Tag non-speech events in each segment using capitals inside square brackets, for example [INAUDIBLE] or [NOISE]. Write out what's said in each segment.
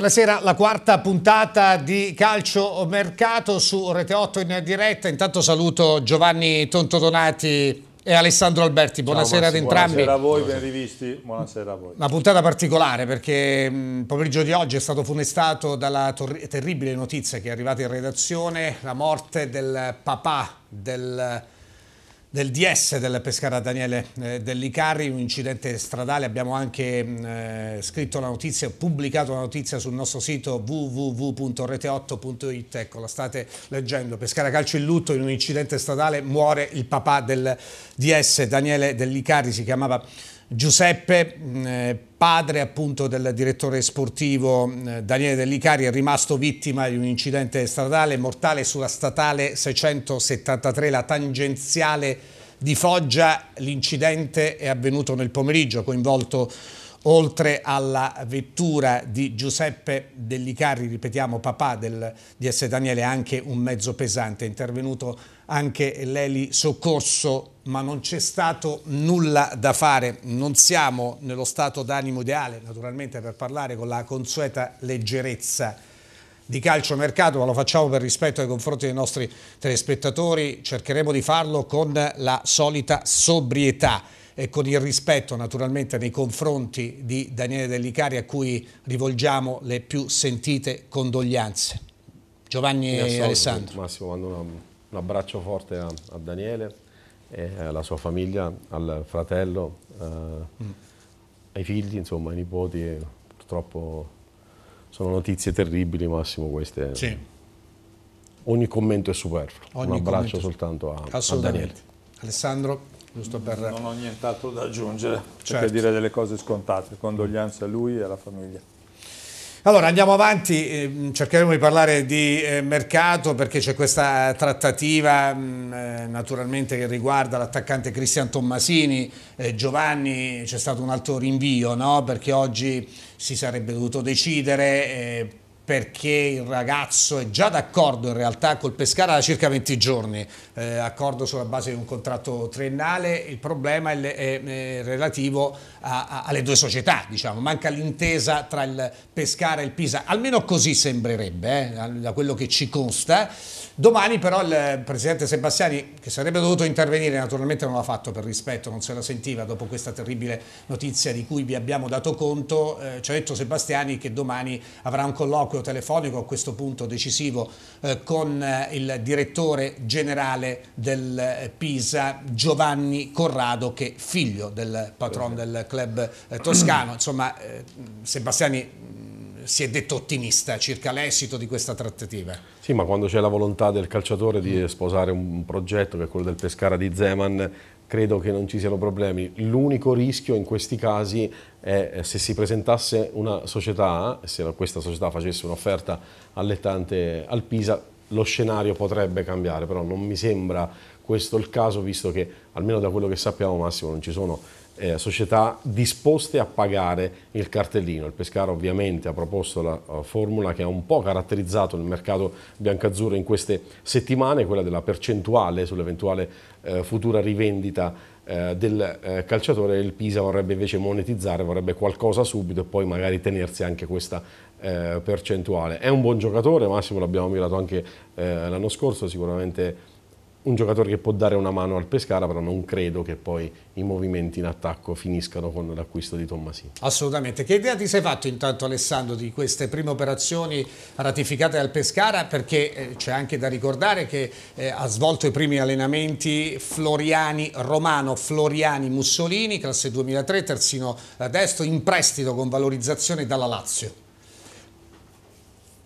Buonasera, la quarta puntata di Calcio Mercato su Rete 8 in diretta. Intanto saluto Giovanni Tontodonati e Alessandro Alberti. Buonasera, Ciao, ad entrambi. Buonasera a voi, ben rivisti. Buonasera a voi. Una puntata particolare perché mm, il pomeriggio di oggi è stato funestato dalla terribile notizia che è arrivata in redazione, la morte del papà del del DS del Pescara Daniele eh, Dell'Icarri, un incidente stradale, abbiamo anche mm, eh, scritto la notizia, pubblicato la notizia sul nostro sito www.rete8.it, ecco la state leggendo, Pescara Calcio in lutto in un incidente stradale muore il papà del DS Daniele Dell'Icarri, si chiamava Giuseppe, mm, eh, padre appunto del direttore sportivo eh, Daniele Dellicari, è rimasto vittima di un incidente stradale mortale sulla statale 673, la tangenziale di Foggia. L'incidente è avvenuto nel pomeriggio, coinvolto oltre alla vettura di Giuseppe Dell'Icarri, ripetiamo papà del, di S. Daniele, anche un mezzo pesante, è intervenuto anche l'Eli Soccorso, ma non c'è stato nulla da fare, non siamo nello stato d'animo ideale, naturalmente per parlare con la consueta leggerezza di calcio mercato, ma lo facciamo per rispetto ai confronti dei nostri telespettatori, cercheremo di farlo con la solita sobrietà eh, con il rispetto naturalmente nei confronti di Daniele Dellicari a cui rivolgiamo le più sentite condoglianze. Giovanni e Alessandro. Massimo, mando una, un abbraccio forte a, a, Daniele, e alla sua famiglia, al fratello, eh, mm. ai figli, insomma ai nipoti. Purtroppo sono notizie terribili, Massimo, queste. Sì ogni commento è superfluo. Ogni Un abbraccio soltanto a, a Daniele. Alessandro? Per... Non ho nient'altro da aggiungere, certo. per dire delle cose scontate, condoglianze a lui e alla famiglia. Allora andiamo avanti, ehm, cercheremo di parlare di eh, mercato perché c'è questa trattativa mm, eh, naturalmente che riguarda l'attaccante Cristian Tommasini, eh, Giovanni c'è stato un altro rinvio no? perché oggi si sarebbe dovuto decidere perché il ragazzo è già d'accordo in realtà col Pescara da circa 20 giorni, eh, accordo sulla base di un contratto triennale, il problema è, è, è relativo a, a, alle due società, diciamo. manca l'intesa tra il Pescara e il Pisa, almeno così sembrerebbe, eh, da quello che ci consta. Domani però il presidente Sebastiani, che sarebbe dovuto intervenire, naturalmente non l'ha fatto per rispetto, non se la sentiva dopo questa terribile notizia di cui vi abbiamo dato conto, eh, ci ha detto Sebastiani che domani avrà un colloquio telefonico a questo punto decisivo eh, con eh, il direttore generale del eh, Pisa, Giovanni Corrado, che è figlio del patron del club eh, toscano. Insomma, eh, Sebastiani si è detto ottimista circa l'esito di questa trattativa. Sì, ma quando c'è la volontà del calciatore di sposare un progetto che è quello del Pescara di Zeman, credo che non ci siano problemi. L'unico rischio in questi casi è eh, se si presentasse una società, se questa società facesse un'offerta allettante al Pisa, lo scenario potrebbe cambiare, però non mi sembra questo il caso, visto che almeno da quello che sappiamo Massimo non ci sono eh, società disposte a pagare il cartellino. Il Pescara ovviamente ha proposto la uh, formula che ha un po' caratterizzato il mercato biancazzurro in queste settimane, quella della percentuale sull'eventuale eh, futura rivendita eh, del eh, calciatore, il Pisa vorrebbe invece monetizzare, vorrebbe qualcosa subito e poi magari tenersi anche questa percentuale. È un buon giocatore, Massimo l'abbiamo mirato anche l'anno scorso, sicuramente un giocatore che può dare una mano al Pescara, però non credo che poi i movimenti in attacco finiscano con l'acquisto di Tommasini. Assolutamente. Che idea ti sei fatto intanto Alessandro di queste prime operazioni ratificate dal Pescara? Perché eh, c'è anche da ricordare che eh, ha svolto i primi allenamenti Floriani Romano, Floriani Mussolini, classe 2003, terzino eh, destro, in prestito con valorizzazione dalla Lazio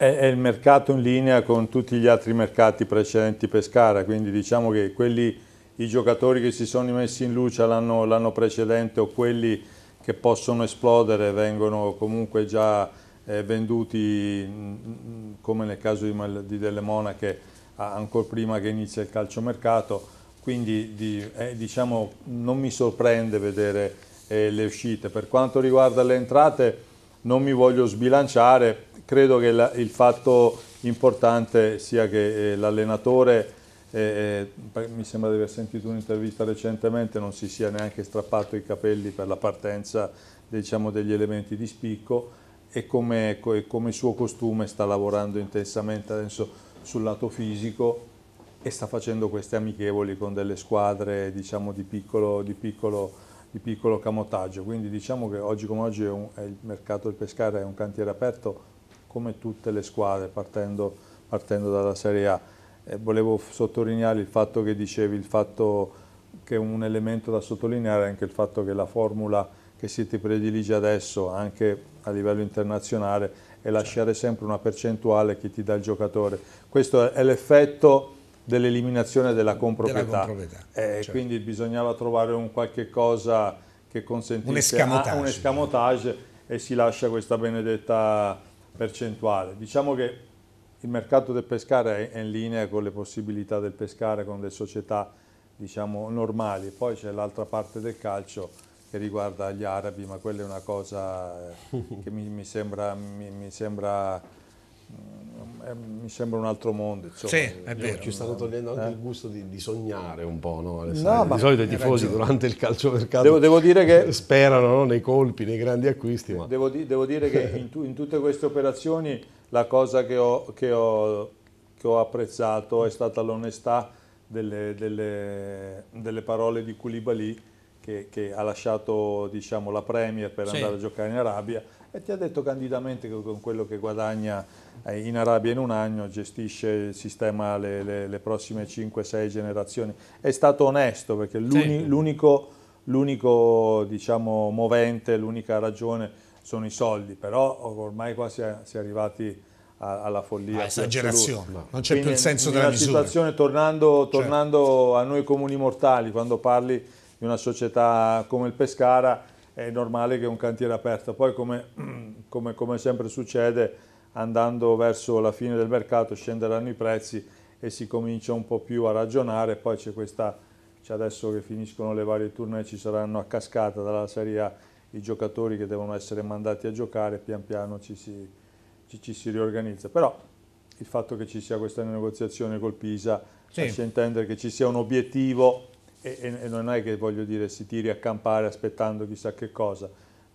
è, il mercato in linea con tutti gli altri mercati precedenti Pescara, quindi diciamo che quelli, i giocatori che si sono messi in luce l'anno precedente o quelli che possono esplodere vengono comunque già eh, venduti, mm, come nel caso di, di Delle Monache, ancora prima che inizia il calciomercato, quindi di, eh, diciamo, non mi sorprende vedere eh, le uscite. Per quanto riguarda le entrate non mi voglio sbilanciare, credo che la, il fatto importante sia che eh, l'allenatore, eh, eh, mi sembra di aver sentito un'intervista recentemente, non si sia neanche strappato i capelli per la partenza diciamo, degli elementi di spicco e come, come suo costume sta lavorando intensamente adesso sul lato fisico e sta facendo queste amichevoli con delle squadre diciamo, di, piccolo, di, piccolo, di, piccolo, camotaggio. Quindi diciamo che oggi come oggi è un, è il mercato del pescare è un cantiere aperto come tutte le squadre partendo, partendo dalla Serie A. Eh, volevo sottolineare il fatto che dicevi, il fatto che un elemento da sottolineare è anche il fatto che la formula che si ti predilige adesso anche a livello internazionale è lasciare sempre una percentuale che ti dà il giocatore. Questo è l'effetto dell'eliminazione della comproprietà. Della eh, certo. Quindi bisognava trovare un qualche cosa che consentisse un escamotage, ah, un escamotage e si lascia questa benedetta percentuale. Diciamo che il mercato del pescare è in linea con le possibilità del pescare con le società diciamo, normali, poi c'è l'altra parte del calcio che riguarda gli arabi, ma quella è una cosa eh, [LAUGHS] che mi, mi sembra, mi, mi sembra eh, mi sembra un altro mondo. Insomma. Sì, è vero. Ci sta eh. togliendo anche eh? il gusto di, di, sognare un po', no, no di solito i tifosi durante il calciomercato devo, devo dire che, [LAUGHS] sperano no? nei colpi, nei grandi acquisti. Ma... Devo, di, devo, dire che in, tu, in, tutte queste operazioni la cosa che ho, che ho, che ho apprezzato è stata l'onestà delle, delle, delle parole di Culibali che, che ha lasciato diciamo, la Premier per sì. andare a giocare in Arabia e ti ha detto candidamente che con quello che guadagna eh, in Arabia in un anno gestisce il sistema le, le, le prossime 5-6 generazioni. È stato onesto perché l'unico sì. diciamo, movente, l'unica ragione sono i soldi, però ormai qua si è, si è arrivati alla follia. Ah, esagerazione, no. non c'è più il senso della misura. situazione, tornando, tornando certo. a noi comuni mortali, quando parli di una società come il Pescara è normale che un cantiere aperto. Poi come, [CLEARS THROAT] come, come sempre succede, andando verso la fine del mercato scenderanno i prezzi e si comincia un po' più a ragionare, poi c'è questa, c'è adesso che finiscono le varie tournée, ci saranno a cascata dalla Serie A i giocatori che devono essere mandati a giocare, pian piano ci si, ci, ci si riorganizza. Però il fatto che ci sia questa negoziazione col Pisa sì. lascia intendere che ci sia un obiettivo e, e non è che voglio dire si tiri a campare aspettando chissà che cosa,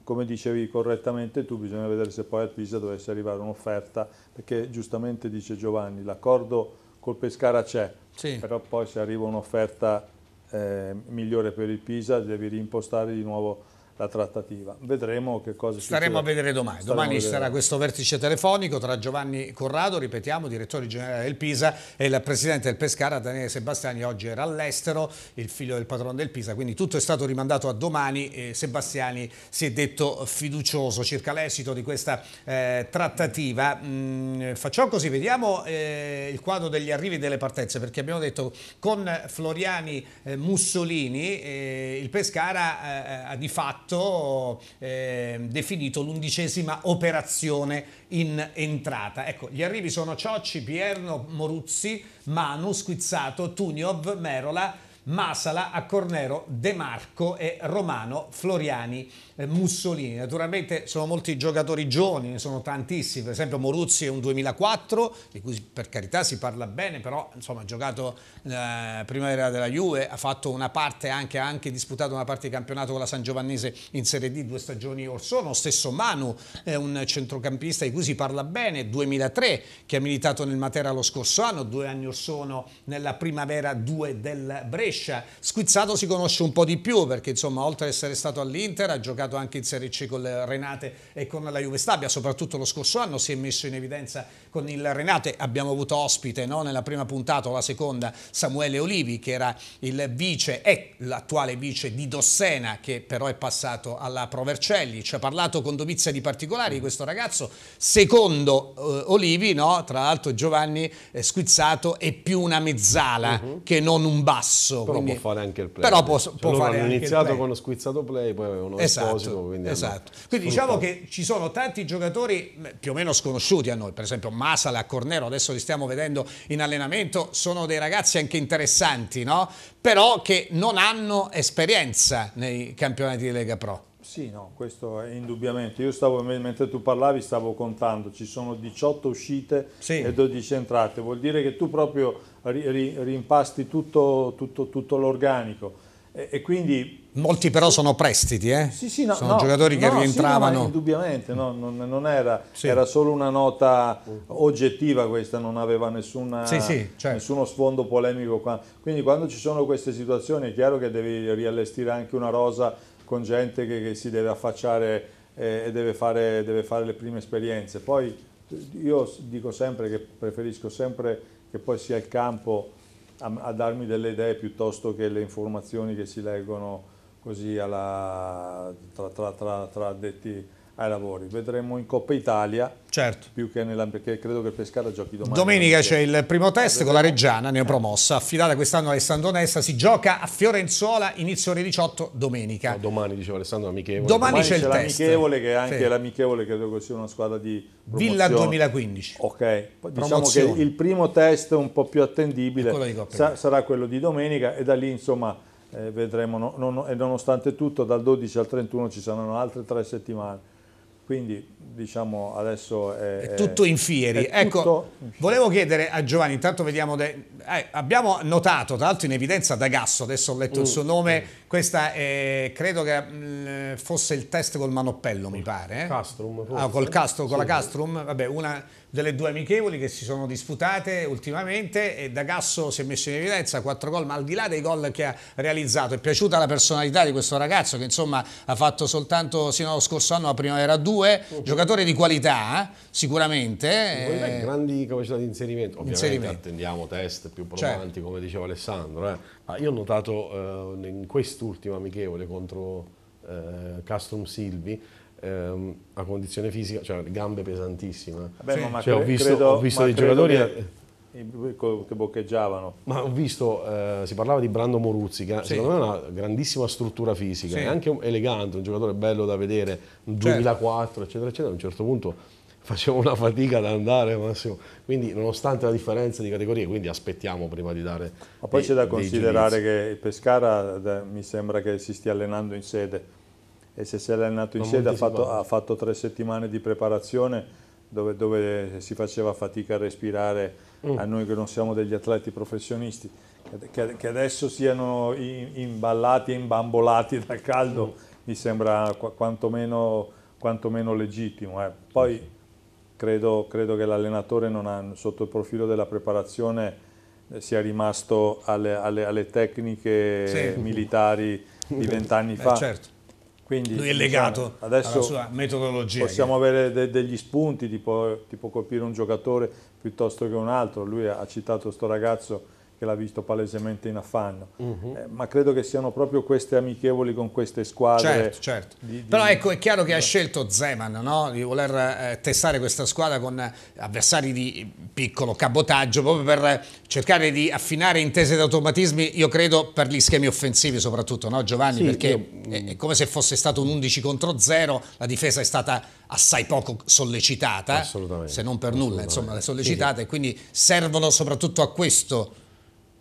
come dicevi correttamente tu, bisogna vedere se poi al Pisa dovesse arrivare un'offerta, perché giustamente dice Giovanni, l'accordo col Pescara c'è, sì. però poi se arriva un'offerta eh, migliore per il Pisa devi rimpostare di nuovo la trattativa. Vedremo che cosa Staremo succede. Staremo a vedere domani. Staremo domani ci sarà questo vertice telefonico tra Giovanni Corrado, ripetiamo, direttore generale del Pisa, e il presidente del Pescara, Daniele Sebastiani, oggi era all'estero, il figlio del patrono del Pisa, quindi tutto è stato rimandato a domani e Sebastiani si è detto fiducioso circa l'esito di questa eh, trattativa. Mm, facciamo così, vediamo eh, il quadro degli arrivi e delle partenze, perché abbiamo detto con Floriani eh, Mussolini eh, il Pescara eh, eh, ha di fatto atto eh, definito l'undicesima operazione in entrata. Ecco, gli arrivi sono Ciocci, Pierno, Moruzzi, Manu, Squizzato, Tuniov, Merola, Masala, Accornero, De Marco e Romano Floriani. Eh, Mussolini. Naturalmente sono molti giocatori giovani, ne sono tantissimi, per esempio Moruzzi è un 2004, di cui per carità si parla bene, però insomma, ha giocato eh, primavera della Juve, ha fatto una parte anche, ha anche disputato una parte di campionato con la San Giovannese in Serie D due stagioni or sono, stesso Manu è un centrocampista di cui si parla bene, 2003 che ha militato nel Matera lo scorso anno, due anni or sono nella primavera 2 del Brescia. Squizzato si conosce un po' di più perché insomma oltre ad essere stato all'Inter ha giocato giocato anche in Serie C con il Renate e con la Juve Stabia, soprattutto lo scorso anno si è messo in evidenza con il Renate, abbiamo avuto ospite no? nella prima puntata o la seconda Samuele Olivi che era il vice, è l'attuale vice di Dossena che però è passato alla Provercelli, ci ha parlato con dovizia di particolari di questo ragazzo, secondo eh, Olivi, no? tra l'altro Giovanni eh, Squizzato è più una mezzala uh mhm. -huh. che non un basso. Però quindi... può fare anche il play. Però può, cioè può fare hanno iniziato con lo Squizzato play, poi avevano esatto proposito. Quindi, esatto. quindi esatto. diciamo che ci sono tanti giocatori più o meno sconosciuti a noi, per esempio Masala, Cornero, adesso li stiamo vedendo in allenamento, sono dei ragazzi anche interessanti, no? però che non hanno esperienza nei campionati di Lega Pro. Sì, no, questo è indubbiamente. Io stavo, mentre tu parlavi, stavo contando, ci sono 18 uscite sì. e 12 entrate, vuol dire che tu proprio rimpasti tutto, tutto, tutto l'organico e, quindi... Molti però sono prestiti, eh? Sì, sì, no, sono no, giocatori no, che rientravano. Sì, indubbiamente, non, non era, sì. era, solo una nota oggettiva questa, non aveva nessuna, sì, certo. nessuno sfondo polemico. Qua. Quindi quando ci sono queste situazioni è chiaro che devi riallestire anche una rosa con gente che, che si deve affacciare eh, e deve fare, deve fare le prime esperienze. Poi io dico sempre che preferisco sempre che poi sia il campo a, a darmi delle idee piuttosto che le informazioni che si leggono così alla, tra, tra, tra, tra detti ai lavori. Vedremo in Coppa Italia, certo. più che nella, perché credo che Pescara giochi domani. Domenica c'è il primo eh, test con la Reggiana, neopromossa, affidata quest'anno Alessandro Nessa. si gioca a Fiorenzuola, inizio ore 18, domenica. No, domani, diceva Alessandro, amichevole. Domani, domani c'è il test. l'amichevole, che è anche sì. l'amichevole credo che sia una squadra di promozione. Villa 2015. Ok, Poi, diciamo che il primo test un po' più attendibile sa sarà quello di domenica e da lì insomma... Eh, vedremo, no, no, e nonostante tutto dal 12 al 31 ci saranno altre tre settimane quindi diciamo adesso è, è tutto in fieri. Ecco, tutto... volevo chiedere a Giovanni, intanto vediamo, de... eh, abbiamo notato tra l'altro in evidenza D'Agasso, adesso ho letto mm. il uh, suo nome, questa è, eh, credo che mm, fosse il test col manoppello, mi pare. Eh? Castrum. Forse. Ah, col castro, con sì. la Castrum, vabbè, una delle due amichevoli che si sono disputate ultimamente e D'Agasso si è messo in evidenza, quattro gol, ma al di là dei gol che ha realizzato, è piaciuta la personalità di questo ragazzo che insomma ha fatto soltanto sino allo scorso anno a Primavera 2, oh, giocatore di qualità eh, sicuramente. Qualità eh, grandi capacità di inserimento, ovviamente inserimento. attendiamo test più provanti certo. come diceva Alessandro. Eh Ah, io ho notato eh, in quest'ultima amichevole contro eh, Castrum Silvi ehm, a condizione fisica, cioè gambe pesantissime. Vabbè, sì. cioè, ho visto, credo, ho visto dei giocatori... Che che boccheggiavano. Ma ho visto, eh, si parlava di Brando Moruzzi, che sì. secondo me ha una grandissima struttura fisica, sì. è anche un, elegante, un giocatore bello da vedere, 2004, certo. eccetera, eccetera. A un certo punto facevo una fatica ad andare Massimo. Quindi nonostante la differenza di categorie, quindi aspettiamo prima di dare. Ma poi c'è da considerare che Pescara mi sembra che si stia allenando in sede e se si è allenato in non sede ha fatto, ha fatto, tre settimane di preparazione dove, dove si faceva fatica a respirare mm. a noi che non siamo degli atleti professionisti che, che adesso siano imballati e imbambolati dal caldo mm. mi sembra quantomeno, quantomeno legittimo eh. poi mm credo, credo che l'allenatore sotto il profilo della preparazione eh, sia rimasto alle, alle, alle tecniche sì. militari di vent'anni [LAUGHS] eh, fa. certo. Quindi, Lui è diciamo, legato diciamo, alla sua metodologia. Possiamo che... avere de degli spunti, tipo, tipo colpire un giocatore piuttosto che un altro. Lui ha citato questo ragazzo che l'ha visto palesemente in affanno, uh mhm. -huh. eh, ma credo che siano proprio queste amichevoli con queste squadre. Certo, certo. Di, di... Però ecco, è chiaro che ha scelto Zeman no? di voler eh, testare questa squadra con eh, avversari di piccolo cabotaggio, proprio per eh, cercare di affinare intese ed automatismi, io credo per gli schemi offensivi soprattutto, no Giovanni? Sì, Perché io... è, è, come se fosse stato un 11 contro 0, la difesa è stata assai poco sollecitata, se non per nulla, insomma, le sollecitate, sì, sì. quindi servono soprattutto a questo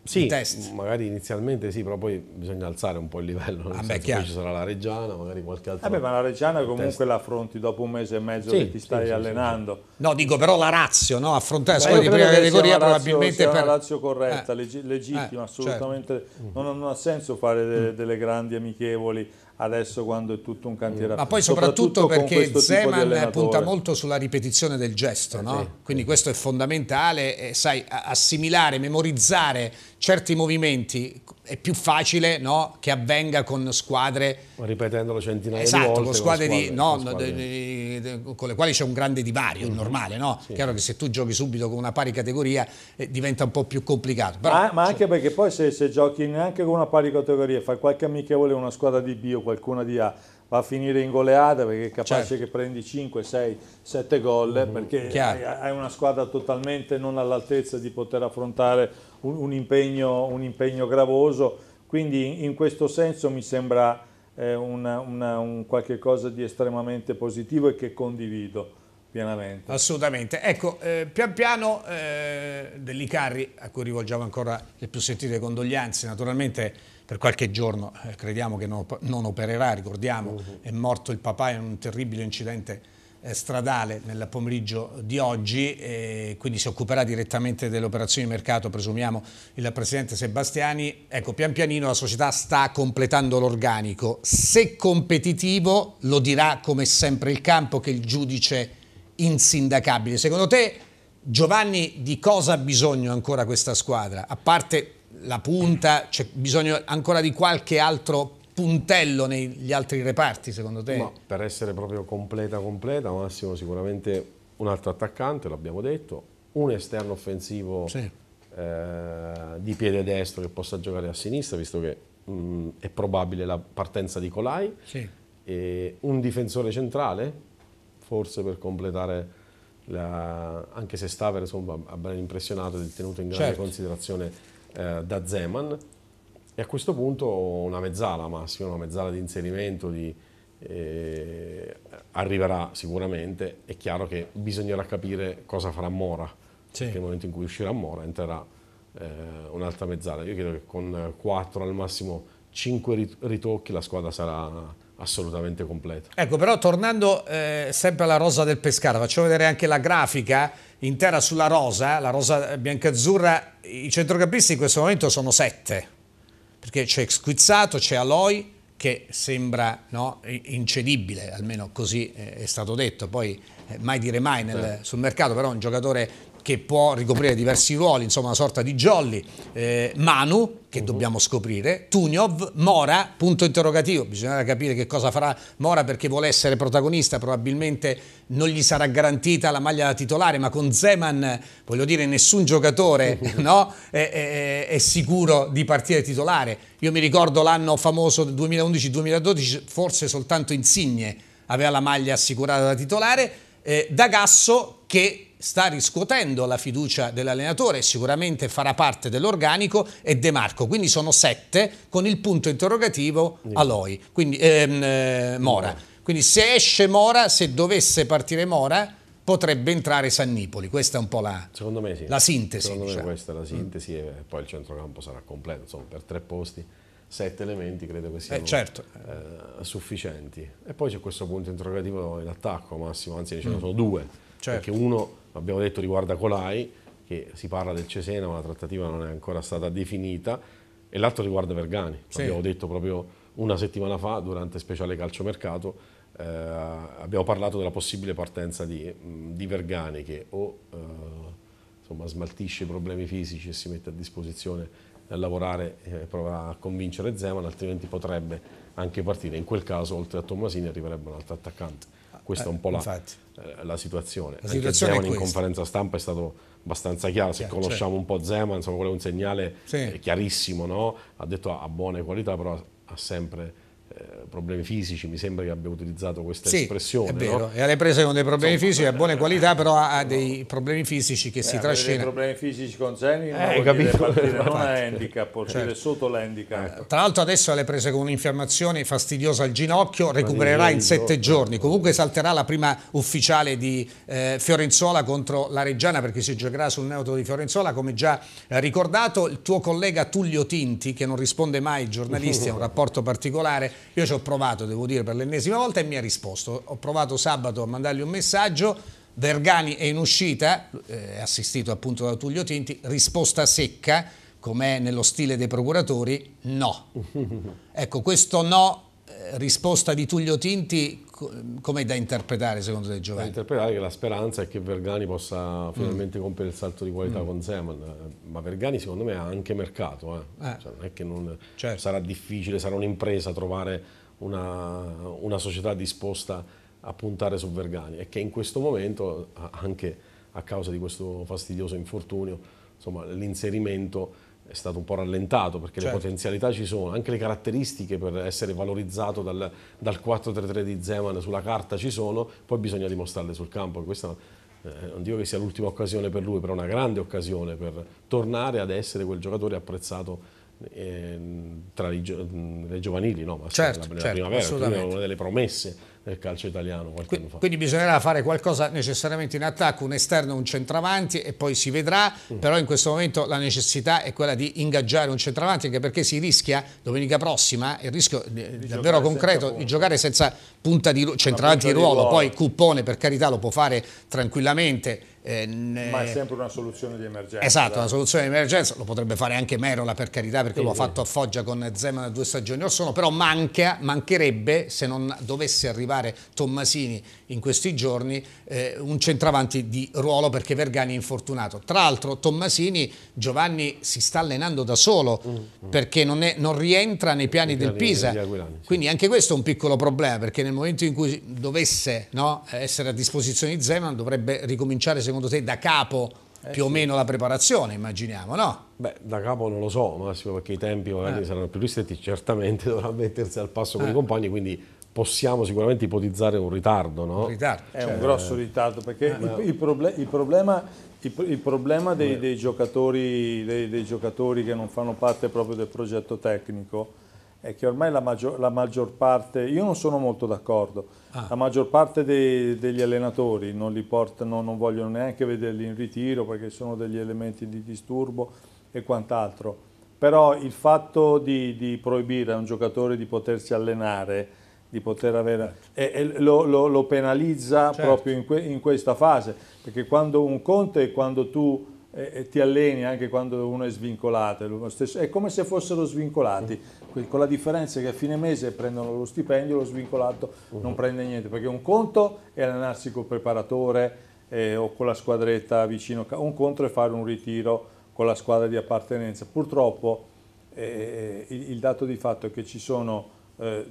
sì, test. magari inizialmente sì, però poi bisogna alzare un po' il livello. Ah beh, poi ci sarà la Reggiana, magari qualche altro. Vabbè, ma la Reggiana comunque test. la affronti dopo un mese e mezzo sì, che ti stai sì, allenando. No, dico però la razio, no? affrontare squadre di prima categoria probabilmente è per... una razio corretta, eh. legittima, eh, assolutamente. Certo. Non, non, ha senso fare delle, mm. delle grandi amichevoli adesso quando è tutto un cantiere. Ma poi soprattutto, soprattutto perché Zeman punta molto sulla ripetizione del gesto, eh no? sì, quindi sì. questo è fondamentale, e, eh, sai, assimilare, memorizzare certi movimenti è più facile no, che avvenga con squadre ripetendolo centinaia esatto, di volte con squadre, con, squadre, di, no, con, squadre. con le quali c'è un grande divario mm -hmm. normale no? Sì. chiaro che se tu giochi subito con una pari categoria eh, diventa un po' più complicato Però, ma, ma, anche cioè, perché poi se, se giochi neanche con una pari categoria fai qualche amichevole una squadra di B o qualcuna di A va a finire in goleata perché è capace certo. che prendi 5, 6, 7 gol eh, mm, perché chiaro. hai una squadra totalmente non all'altezza di poter affrontare un, un, impegno, un impegno, gravoso. Quindi in, in questo senso mi sembra eh, una, una, un qualche cosa di estremamente positivo e che condivido. Pienamente. Assolutamente. Ecco, eh, pian piano eh, Dellicarri, a cui rivolgiamo ancora le più sentite condoglianze, naturalmente per qualche giorno eh, crediamo che non, non, opererà, ricordiamo uh-huh. è morto il papà in un terribile incidente eh, stradale nel pomeriggio di oggi eh, quindi si occuperà direttamente delle operazioni di mercato presumiamo il presidente Sebastiani ecco pian pianino la società sta completando l'organico se competitivo lo dirà come sempre il campo che il giudice insindacabile secondo te Giovanni di cosa ha bisogno ancora questa squadra a parte la punta, c'è bisogno ancora di qualche altro puntello negli altri reparti secondo te? Ma per essere proprio completa completa Massimo sicuramente un altro attaccante, l'abbiamo detto, un esterno offensivo sì. eh, di piede destro che possa giocare a sinistra visto che mh, mm, è probabile la partenza di Colai, sì. un difensore centrale forse per completare la, anche se Staver insomma, ha ben impressionato ed è tenuto in grande certo. considerazione eh, da Zeman e a questo punto una mezzala massima, una mezzala di inserimento di, eh, arriverà sicuramente, è chiaro che bisognerà capire cosa farà Mora, sì. nel momento in cui uscirà Mora entrerà eh, un'altra mezzala. Io credo che con 4 eh, al massimo 5 ritocchi la squadra sarà assolutamente completo. Ecco, però tornando eh, sempre alla rosa del Pescara, facciamo vedere anche la grafica intera sulla rosa, la rosa biancazzurra, i centrocampisti in questo momento sono sette, perché c'è Squizzato, c'è Aloy, che sembra no, incedibile, almeno così eh, è stato detto, poi eh, mai dire mai nel, sul mercato, però è un giocatore che può ricoprire diversi ruoli, insomma una sorta di jolly, eh, Manu, che uh mhm. -huh. dobbiamo scoprire, Tuniov, Mora, punto interrogativo, bisognerà capire che cosa farà Mora perché vuole essere protagonista, probabilmente non gli sarà garantita la maglia da titolare, ma con Zeman, voglio dire, nessun giocatore uh [LAUGHS] -huh. no? è, è, è sicuro di partire titolare. Io mi ricordo l'anno famoso 2011-2012, forse soltanto Insigne aveva la maglia assicurata da titolare, eh, D'Agasso che sta riscuotendo la fiducia dell'allenatore, sicuramente farà parte dell'organico, e De Marco. Quindi sono sette con il punto interrogativo Aloi, quindi, ehm, eh, Mora. Quindi se esce Mora, se dovesse partire Mora, potrebbe entrare Sannipoli. Questa è un po' la, Secondo me sì. la sintesi. Secondo diciamo. me questa è la mm. sintesi mm. e poi il centrocampo sarà completo, insomma per tre posti sette elementi credo che eh, siano eh, certo. eh, sufficienti. E poi c'è questo punto interrogativo in attacco Massimo, anzi ce ne sono mm. due Certo. Perché uno, abbiamo detto, riguarda Colai, che si parla del Cesena, ma la trattativa non è ancora stata definita, e l'altro riguarda Vergani. Sì. Abbiamo detto proprio una settimana fa, durante speciale calciomercato, eh, abbiamo parlato della possibile partenza di, di Vergani, che o eh, insomma, smaltisce i problemi fisici e si mette a disposizione a lavorare e provare a convincere Zeman, altrimenti potrebbe anche partire. In quel caso, oltre a Tommasini, arriverebbe un altro attaccante. Questa eh, è un po' la, eh, la situazione. La situazione Zeman in conferenza stampa è stato abbastanza chiaro, se chiaro, conosciamo certo. un po' Zeman, insomma, quello è un segnale sì. Eh, chiarissimo, no? ha detto ha buone qualità, però ha sempre eh, problemi fisici, mi sembra che abbia utilizzato questa sì, espressione. È vero, no? e alle prese con dei problemi Insomma, fisici, ha buone eh, qualità, però ha eh, dei problemi fisici che Beh, si trascina. Dei problemi fisici con Zeni, eh, capito, non è handicap, può certo. sotto l'handicap. Ecco. Tra l'altro adesso alle prese con un'infiammazione fastidiosa al ginocchio, recupererà in sette giorni, comunque salterà la prima ufficiale di eh, Fiorenzola contro la Reggiana perché si giocherà sul neutro di Fiorenzuola, come già ricordato, il tuo collega Tullio Tinti, che non risponde mai ai giornalisti, ha un [LAUGHS] rapporto particolare, io ci ho provato, devo dire, per l'ennesima volta e mi ha risposto. Ho provato sabato a mandargli un messaggio, Vergani è in uscita, eh, assistito appunto da Tullio Tinti, risposta secca, com'è nello stile dei procuratori, no. [LAUGHS] Ecco, questo no, eh, risposta di Tullio Tinti, Com'è da interpretare secondo te Giovanni? Da interpretare che la speranza è che Vergani possa finalmente mm. compiere il salto di qualità mm. con Zeman ma Vergani secondo me ha anche mercato, eh. Eh. Cioè, non è che non, certo. sarà difficile, sarà un'impresa trovare una, una, società disposta a puntare su Vergani e che in questo momento anche a causa di questo fastidioso infortunio l'inserimento è stato un po' rallentato perché certo. le potenzialità ci sono, anche le caratteristiche per essere valorizzato dal, dal 4-3-3 di Zeman sulla carta ci sono, poi bisogna dimostrarle sul campo. Questa eh, non dico che sia l'ultima occasione per lui, però è una grande occasione per tornare ad essere quel giocatore apprezzato eh, tra le, le giovanili, no? Ma certo, la, la certo, primavera, una delle promesse del calcio italiano qualche quindi, anno fa. Quindi bisognerà fare qualcosa necessariamente in attacco, un esterno, un centravanti e poi si vedrà, mm. però in questo momento la necessità è quella di ingaggiare un centravanti anche perché si rischia domenica prossima, il rischio eh, di davvero concreto di giocare senza punta di centravanti di ruolo, di ruolo, poi Cuppone per carità lo può fare tranquillamente eh, Ma è sempre una soluzione di emergenza. Esatto, dai. una soluzione di emergenza, lo potrebbe fare anche Merola per carità perché sì, lo ha fatto a Foggia con Zeman due stagioni or sono, però manca, mancherebbe se non dovesse arrivare Tommasini in questi giorni eh, un centravanti di ruolo perché Vergani è infortunato. Tra l'altro Tommasini, Giovanni si sta allenando da solo mm. mm. perché non, è, non, rientra nei piani, piani del Pisa, sì. quindi anche questo è un piccolo problema perché nel momento in cui dovesse no, essere a disposizione di Zeman dovrebbe ricominciare secondo secondo te da capo eh, più sì. o meno la preparazione, immaginiamo, no? Beh, da capo non lo so, Massimo, perché i tempi magari eh. saranno più ristretti, certamente [LAUGHS] dovrà mettersi al passo con i eh. compagni, quindi possiamo sicuramente ipotizzare un ritardo, no? Un ritardo. È un certo. grosso ritardo, perché eh, il, il, proble il, problema, il, il problema dei, dei, giocatori, dei, dei, giocatori, che non fanno parte proprio del progetto tecnico è che ormai la maggior, la maggior parte, io non sono molto d'accordo, ah. la maggior parte dei, degli allenatori non, li portano, non vogliono neanche vederli in ritiro perché sono degli elementi di disturbo e quant'altro, però il fatto di, di, proibire a un giocatore di potersi allenare, di poter avere, e, e lo, lo, lo, penalizza certo. proprio in, que, in questa fase, perché quando un conto è quando tu e, ti alleni anche quando uno è svincolato, è come se fossero svincolati, con la differenza che a fine mese prendono lo stipendio, lo svincolato non mm-hmm. prende niente, perché un conto è allenarsi col preparatore eh, o con la squadretta vicino, un conto è fare un ritiro con la squadra di appartenenza. Purtroppo eh, eh, il, il, dato di fatto è che ci sono eh,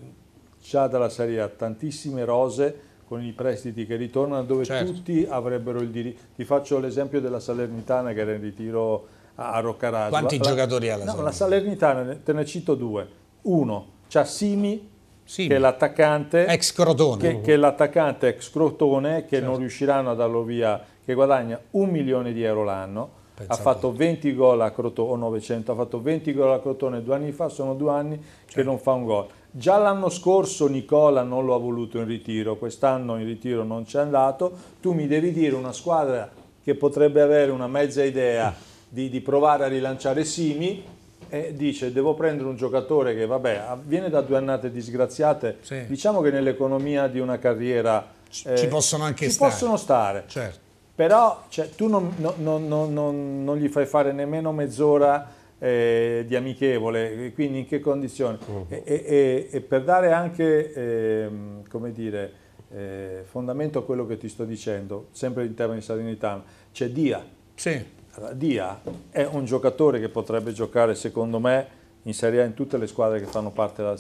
già dalla Serie A tantissime rose con i prestiti che ritornano, dove certo. tutti avrebbero il diritto. Ti faccio l'esempio della Salernitana che era in ritiro a Roccaraggio. Quanti la, giocatori ha la no, Salernitana? La Salernitana, te ne cito due. Uno, c'ha Simi, Simi, che è l'attaccante ex Crotone, che, che è l'attaccante ex Crotone, che certo. non riusciranno a darlo via, che guadagna un milione di euro l'anno. Pensate. Ha fatto 20 gol a Crotone, o 900, ha fatto 20 gol a Crotone due anni fa, sono due anni certo. che non fa un gol. Già l'anno scorso Nicola non lo ha voluto in ritiro, quest'anno in ritiro non c'è andato, tu mi devi dire una squadra che potrebbe avere una mezza idea di, di provare a rilanciare Simi e dice devo prendere un giocatore che vabbè viene da due annate disgraziate, sì. diciamo che nell'economia di una carriera ci, eh, possono anche ci stare. Possono stare. Certo. Però cioè, tu non, non, non, non gli fai fare nemmeno mezz'ora eh, di amichevole, quindi in che condizioni. Uh mm. -huh. e, e, e, per dare anche, eh, come dire, eh, fondamento a quello che ti sto dicendo, sempre in termini di salinità, c'è Dia. Sì. Dia è un giocatore che potrebbe giocare, secondo me, in Serie A in tutte le squadre che fanno parte della,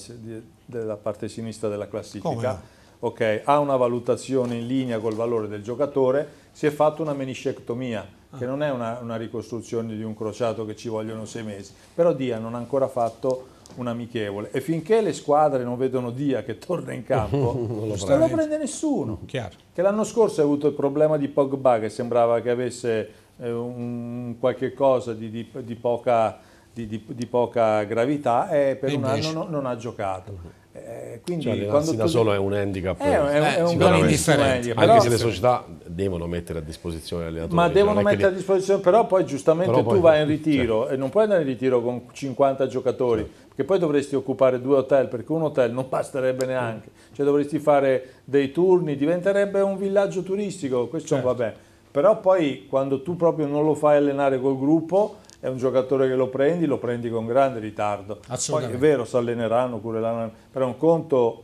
della parte sinistra della classifica. Come? Ok, ha una valutazione in linea col valore del giocatore si è fatta una meniscectomia, che ah. non è una, una, ricostruzione di un crociato che ci vogliono sei mesi, però Dia non ha ancora fatto un amichevole e finché le squadre non vedono Dia che torna in campo [LAUGHS] non, lo non lo prende nessuno. Chiaro. Che l'anno scorso ha avuto il problema di Pogba che sembrava che avesse eh, un, qualche cosa di, di, di, poca, di poca, gravità e per e un invece. anno non, non ha giocato mm. Eh, quindi cioè, quando da solo è un handicap, eh, è, un, è un eh, grandissimo handicap. Anche se le società devono mettere a disposizione l'allenatore. Ma cioè, devono mettere li... a disposizione, però poi giustamente però tu poi... vai in ritiro certo. e non puoi andare in ritiro con 50 giocatori, certo. perché poi dovresti occupare due hotel, perché un hotel non basterebbe neanche, cioè dovresti fare dei turni, diventerebbe un villaggio turistico, questo certo. va bene. Però poi quando tu proprio non lo fai allenare col gruppo è un giocatore che lo prendi, lo prendi con grande ritardo. Poi è vero, si alleneranno, cureranno, però un conto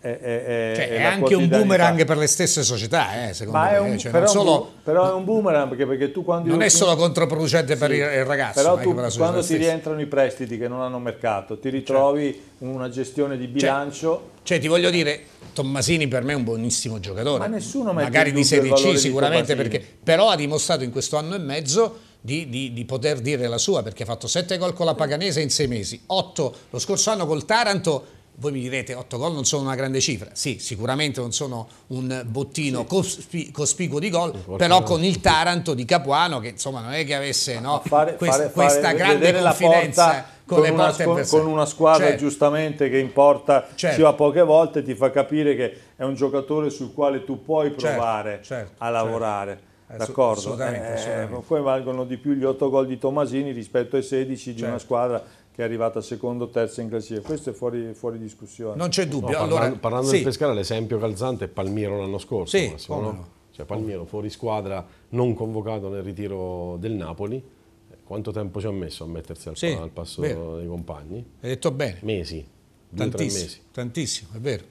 è, è, cioè, è anche un boomerang per le stesse società, eh, secondo Ma me. È un, eh, cioè, però, solo, però, è un boomerang perché, perché tu quando... Non è solo controproducente sì, per il ragazzo, però eh, tu, per quando ti rientrano i prestiti che non hanno mercato, ti certo. ritrovi cioè. una gestione di cioè, bilancio... Cioè, ti voglio dire, Tommasini per me è un buonissimo giocatore. Ma nessuno mette Magari di Serie C sicuramente, perché, però ha dimostrato in questo anno e mezzo di, di, di, poter dire la sua, perché ha fatto 7 gol con la Paganese in 6 mesi, 8 lo scorso anno col Taranto. Voi mi direte 8 gol non sono una grande cifra, sì, sicuramente non sono un bottino sì. cospi, cospicuo di gol, sì, però con il Taranto di Capuano che insomma non è che avesse no, fare, quest, fare, questa fare, grande confidenza con, con, una, con, con, una, squadra certo. giustamente che importa certo. ci va poche volte ti fa capire che è un giocatore sul quale tu puoi certo, provare certo, a lavorare. Certo. Eh, D'accordo, Eh, poi valgono di più gli 8 gol di Tomasini rispetto ai 16 di certo. una squadra che è arrivata secondo o terza in classifica. Questo è fuori, fuori discussione. Non c'è dubbio. No, parlando, allora, parlando sì. del Pescara, l'esempio calzante è Palmiro l'anno scorso. Sì, Massimo, no? Cioè, Palmiro fuori squadra, non convocato nel ritiro del Napoli. Eh, quanto tempo ci ha messo a mettersi al, sì, al passo vero. dei compagni? Hai detto bene. Mesi, due, tantissimo, mesi. Tantissimo, è vero.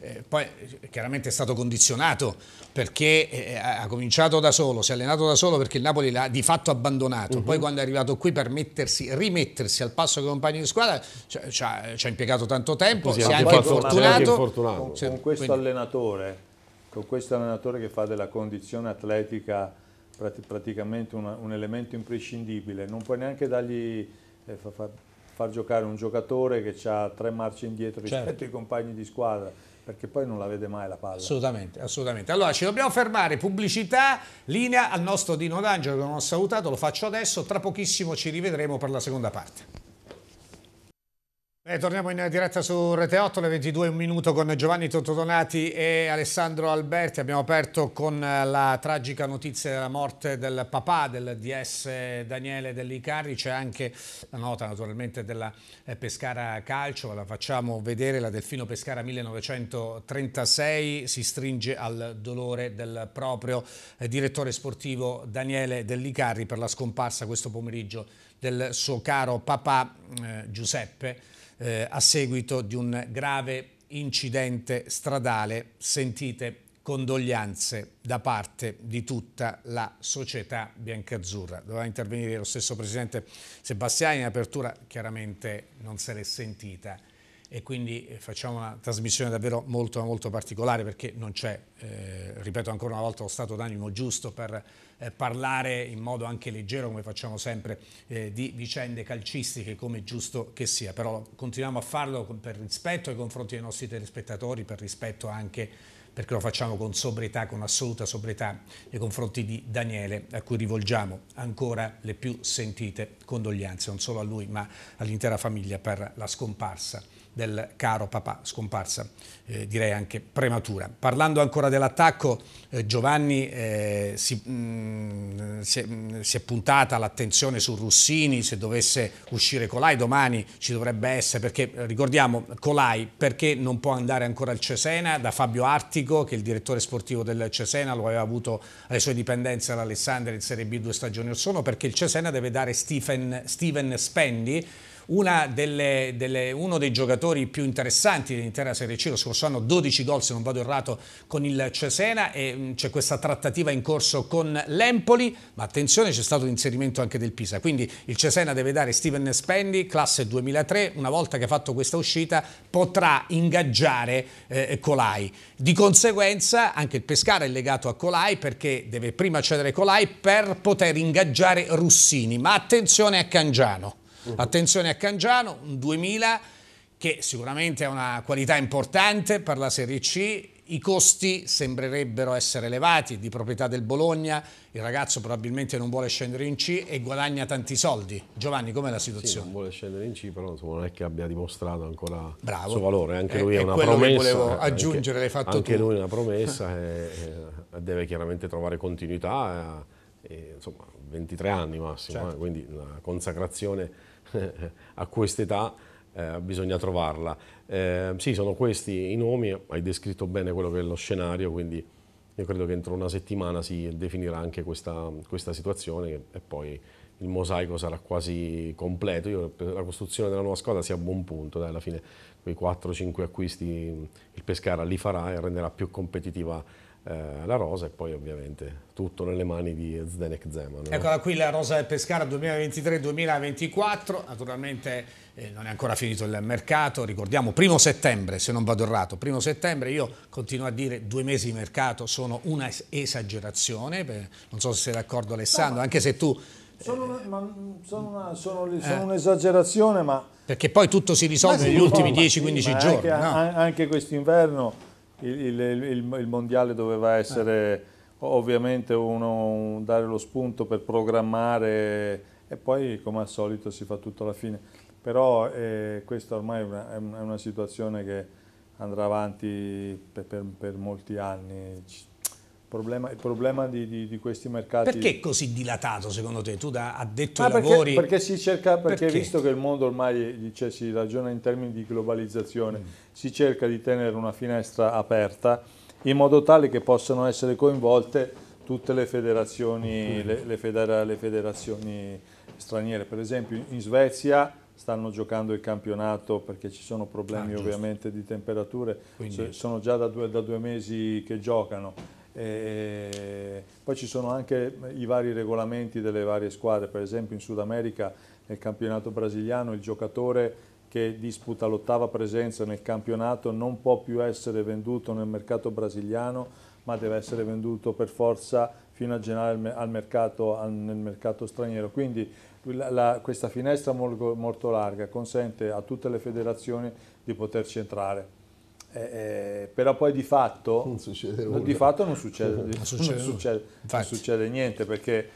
Eh, poi eh, chiaramente è stato condizionato perché eh, ha cominciato da solo, si è allenato da solo perché il Napoli l'ha di fatto abbandonato. Uh mhm. -huh. Poi quando è arrivato qui per mettersi, rimettersi al passo con i compagni di squadra ci ha, impiegato tanto tempo, si è anche infortunato. Con, con, questo Quindi, allenatore, con questo allenatore che fa della condizione atletica prati, praticamente una, un elemento imprescindibile, non puoi neanche dargli... Eh, fa, fa, far giocare un giocatore che ha tre marce indietro rispetto certo. ai compagni di squadra perché poi non la vede mai la palla. Assolutamente, assolutamente. Allora ci dobbiamo fermare, pubblicità, linea al nostro Dino D'Angelo che non ho salutato, lo faccio adesso, tra pochissimo ci rivedremo per la seconda parte. Eh, torniamo in diretta su Rete 8, le 22 un minuto con Giovanni Tottodonati e Alessandro Alberti. Abbiamo aperto con eh, la tragica notizia della morte del papà del DS Daniele Dell'Icarri. C'è anche la nota naturalmente della eh, Pescara Calcio, la facciamo vedere, la Delfino Pescara 1936 si stringe al dolore del proprio eh, direttore sportivo Daniele Dell'Icarri per la scomparsa questo pomeriggio del suo caro papà eh, Giuseppe eh, a seguito di un grave incidente stradale. Sentite condoglianze da parte di tutta la società biancazzurra. Doveva intervenire lo stesso presidente Sebastiani in apertura, chiaramente non se l'è sentita e quindi eh, facciamo una trasmissione davvero molto, molto particolare perché non c'è, eh, ripeto ancora una volta, lo stato d'animo giusto per eh, parlare in modo anche leggero come facciamo sempre eh, di vicende calcistiche come è giusto che sia, però continuiamo a farlo per rispetto ai confronti dei nostri telespettatori, per rispetto anche perché lo facciamo con sobrietà, con assoluta sobrietà nei confronti di Daniele, a cui rivolgiamo ancora le più sentite condoglianze, non solo a lui ma all'intera famiglia per la scomparsa del caro papà, scomparsa eh, direi anche prematura. Parlando ancora dell'attacco, eh, Giovanni eh, si, mh, mm, si, è, mh, mm, si, è, puntata l'attenzione su Russini, se dovesse uscire Colai domani ci dovrebbe essere, perché eh, ricordiamo Colai perché non può andare ancora al Cesena, da Fabio Artico che è il direttore sportivo del Cesena, lo aveva avuto alle sue dipendenze all'Alessandria in Serie B due stagioni o sono, perché il Cesena deve dare Stephen, Steven Spendi, delle, delle, uno dei giocatori più interessanti dell'intera Serie C, lo scorso anno 12 gol se non vado errato con il Cesena e mm, c'è questa trattativa in corso con l'Empoli, ma attenzione c'è stato l'inserimento anche del Pisa, quindi il Cesena deve dare Steven Spendi, classe 2003, una volta che ha fatto questa uscita potrà ingaggiare eh, Colai. Di conseguenza anche il Pescara è legato a Colai perché deve prima cedere Colai per poter ingaggiare Russini, ma attenzione a Cangiano Mm-hmm. Attenzione a Cangiano, un 2000 che sicuramente ha una qualità importante per la Serie C, i costi sembrerebbero essere elevati di proprietà del Bologna, il ragazzo probabilmente non vuole scendere in C e guadagna tanti soldi. Giovanni, com'è la situazione? Sì, non vuole scendere in C, però insomma, non è che abbia dimostrato ancora Bravo. il suo valore, anche eh, lui è, è una promessa. volevo eh, aggiungere, l'hai fatto anche tu. Anche lui è una [LAUGHS] promessa e, eh, e deve chiaramente trovare continuità, e, insomma, 23 anni massimo, certo. eh, quindi una consacrazione a quest'età eh, bisogna trovarla. Eh, sì, sono questi i nomi, hai descritto bene quello che è lo scenario, quindi io credo che entro una settimana si definirà anche questa, questa situazione e poi il mosaico sarà quasi completo. Io, la costruzione della nuova squadra sia a buon punto, dai, alla fine quei 4-5 acquisti il Pescara li farà e renderà più competitiva eh, la rosa e poi ovviamente tutto nelle mani di Zdenek Zeman. No? Eccola qui la rosa del Pescara 2023-2024, naturalmente eh, non è ancora finito il mercato, ricordiamo primo settembre se non vado errato, primo settembre io continuo a dire due mesi di mercato sono una esagerazione, per, non so se sei d'accordo Alessandro, no, anche se tu... Sono, eh, una, ma, eh. un'esagerazione ma... Perché poi tutto si risolve negli ultimi 10-15 giorni. Anche, no? anche quest'inverno il, il, il, il mondiale doveva essere ovviamente uno, dare lo spunto per programmare e poi come al solito si fa tutto alla fine. Però eh, questa ormai è una, è una, situazione che andrà avanti per, per, per molti anni. Problema, il problema di, di, di, questi mercati... Perché è così dilatato secondo te? Tu da addetto ai ah, perché, lavori... Perché si cerca, perché, perché, visto che il mondo ormai cioè, si ragiona in termini di globalizzazione, mm. si cerca di tenere una finestra aperta in modo tale che possano essere coinvolte tutte le federazioni, mm. le, le, federa, le federazioni straniere. Per esempio in Svezia stanno giocando il campionato perché ci sono problemi ah, ovviamente di temperature, Quindi... sono già da due, da due mesi che giocano e poi ci sono anche i vari regolamenti delle varie squadre, per esempio in Sud America nel campionato brasiliano il giocatore che disputa l'ottava presenza nel campionato non può più essere venduto nel mercato brasiliano ma deve essere venduto per forza fino a gennaio al mercato, al, nel mercato straniero. Quindi la, la, questa finestra molto, molto larga consente a tutte le federazioni di poterci entrare. Eh, eh, però poi di fatto non succede, no, di fatto non succede, non succede, non succede, non succede niente perché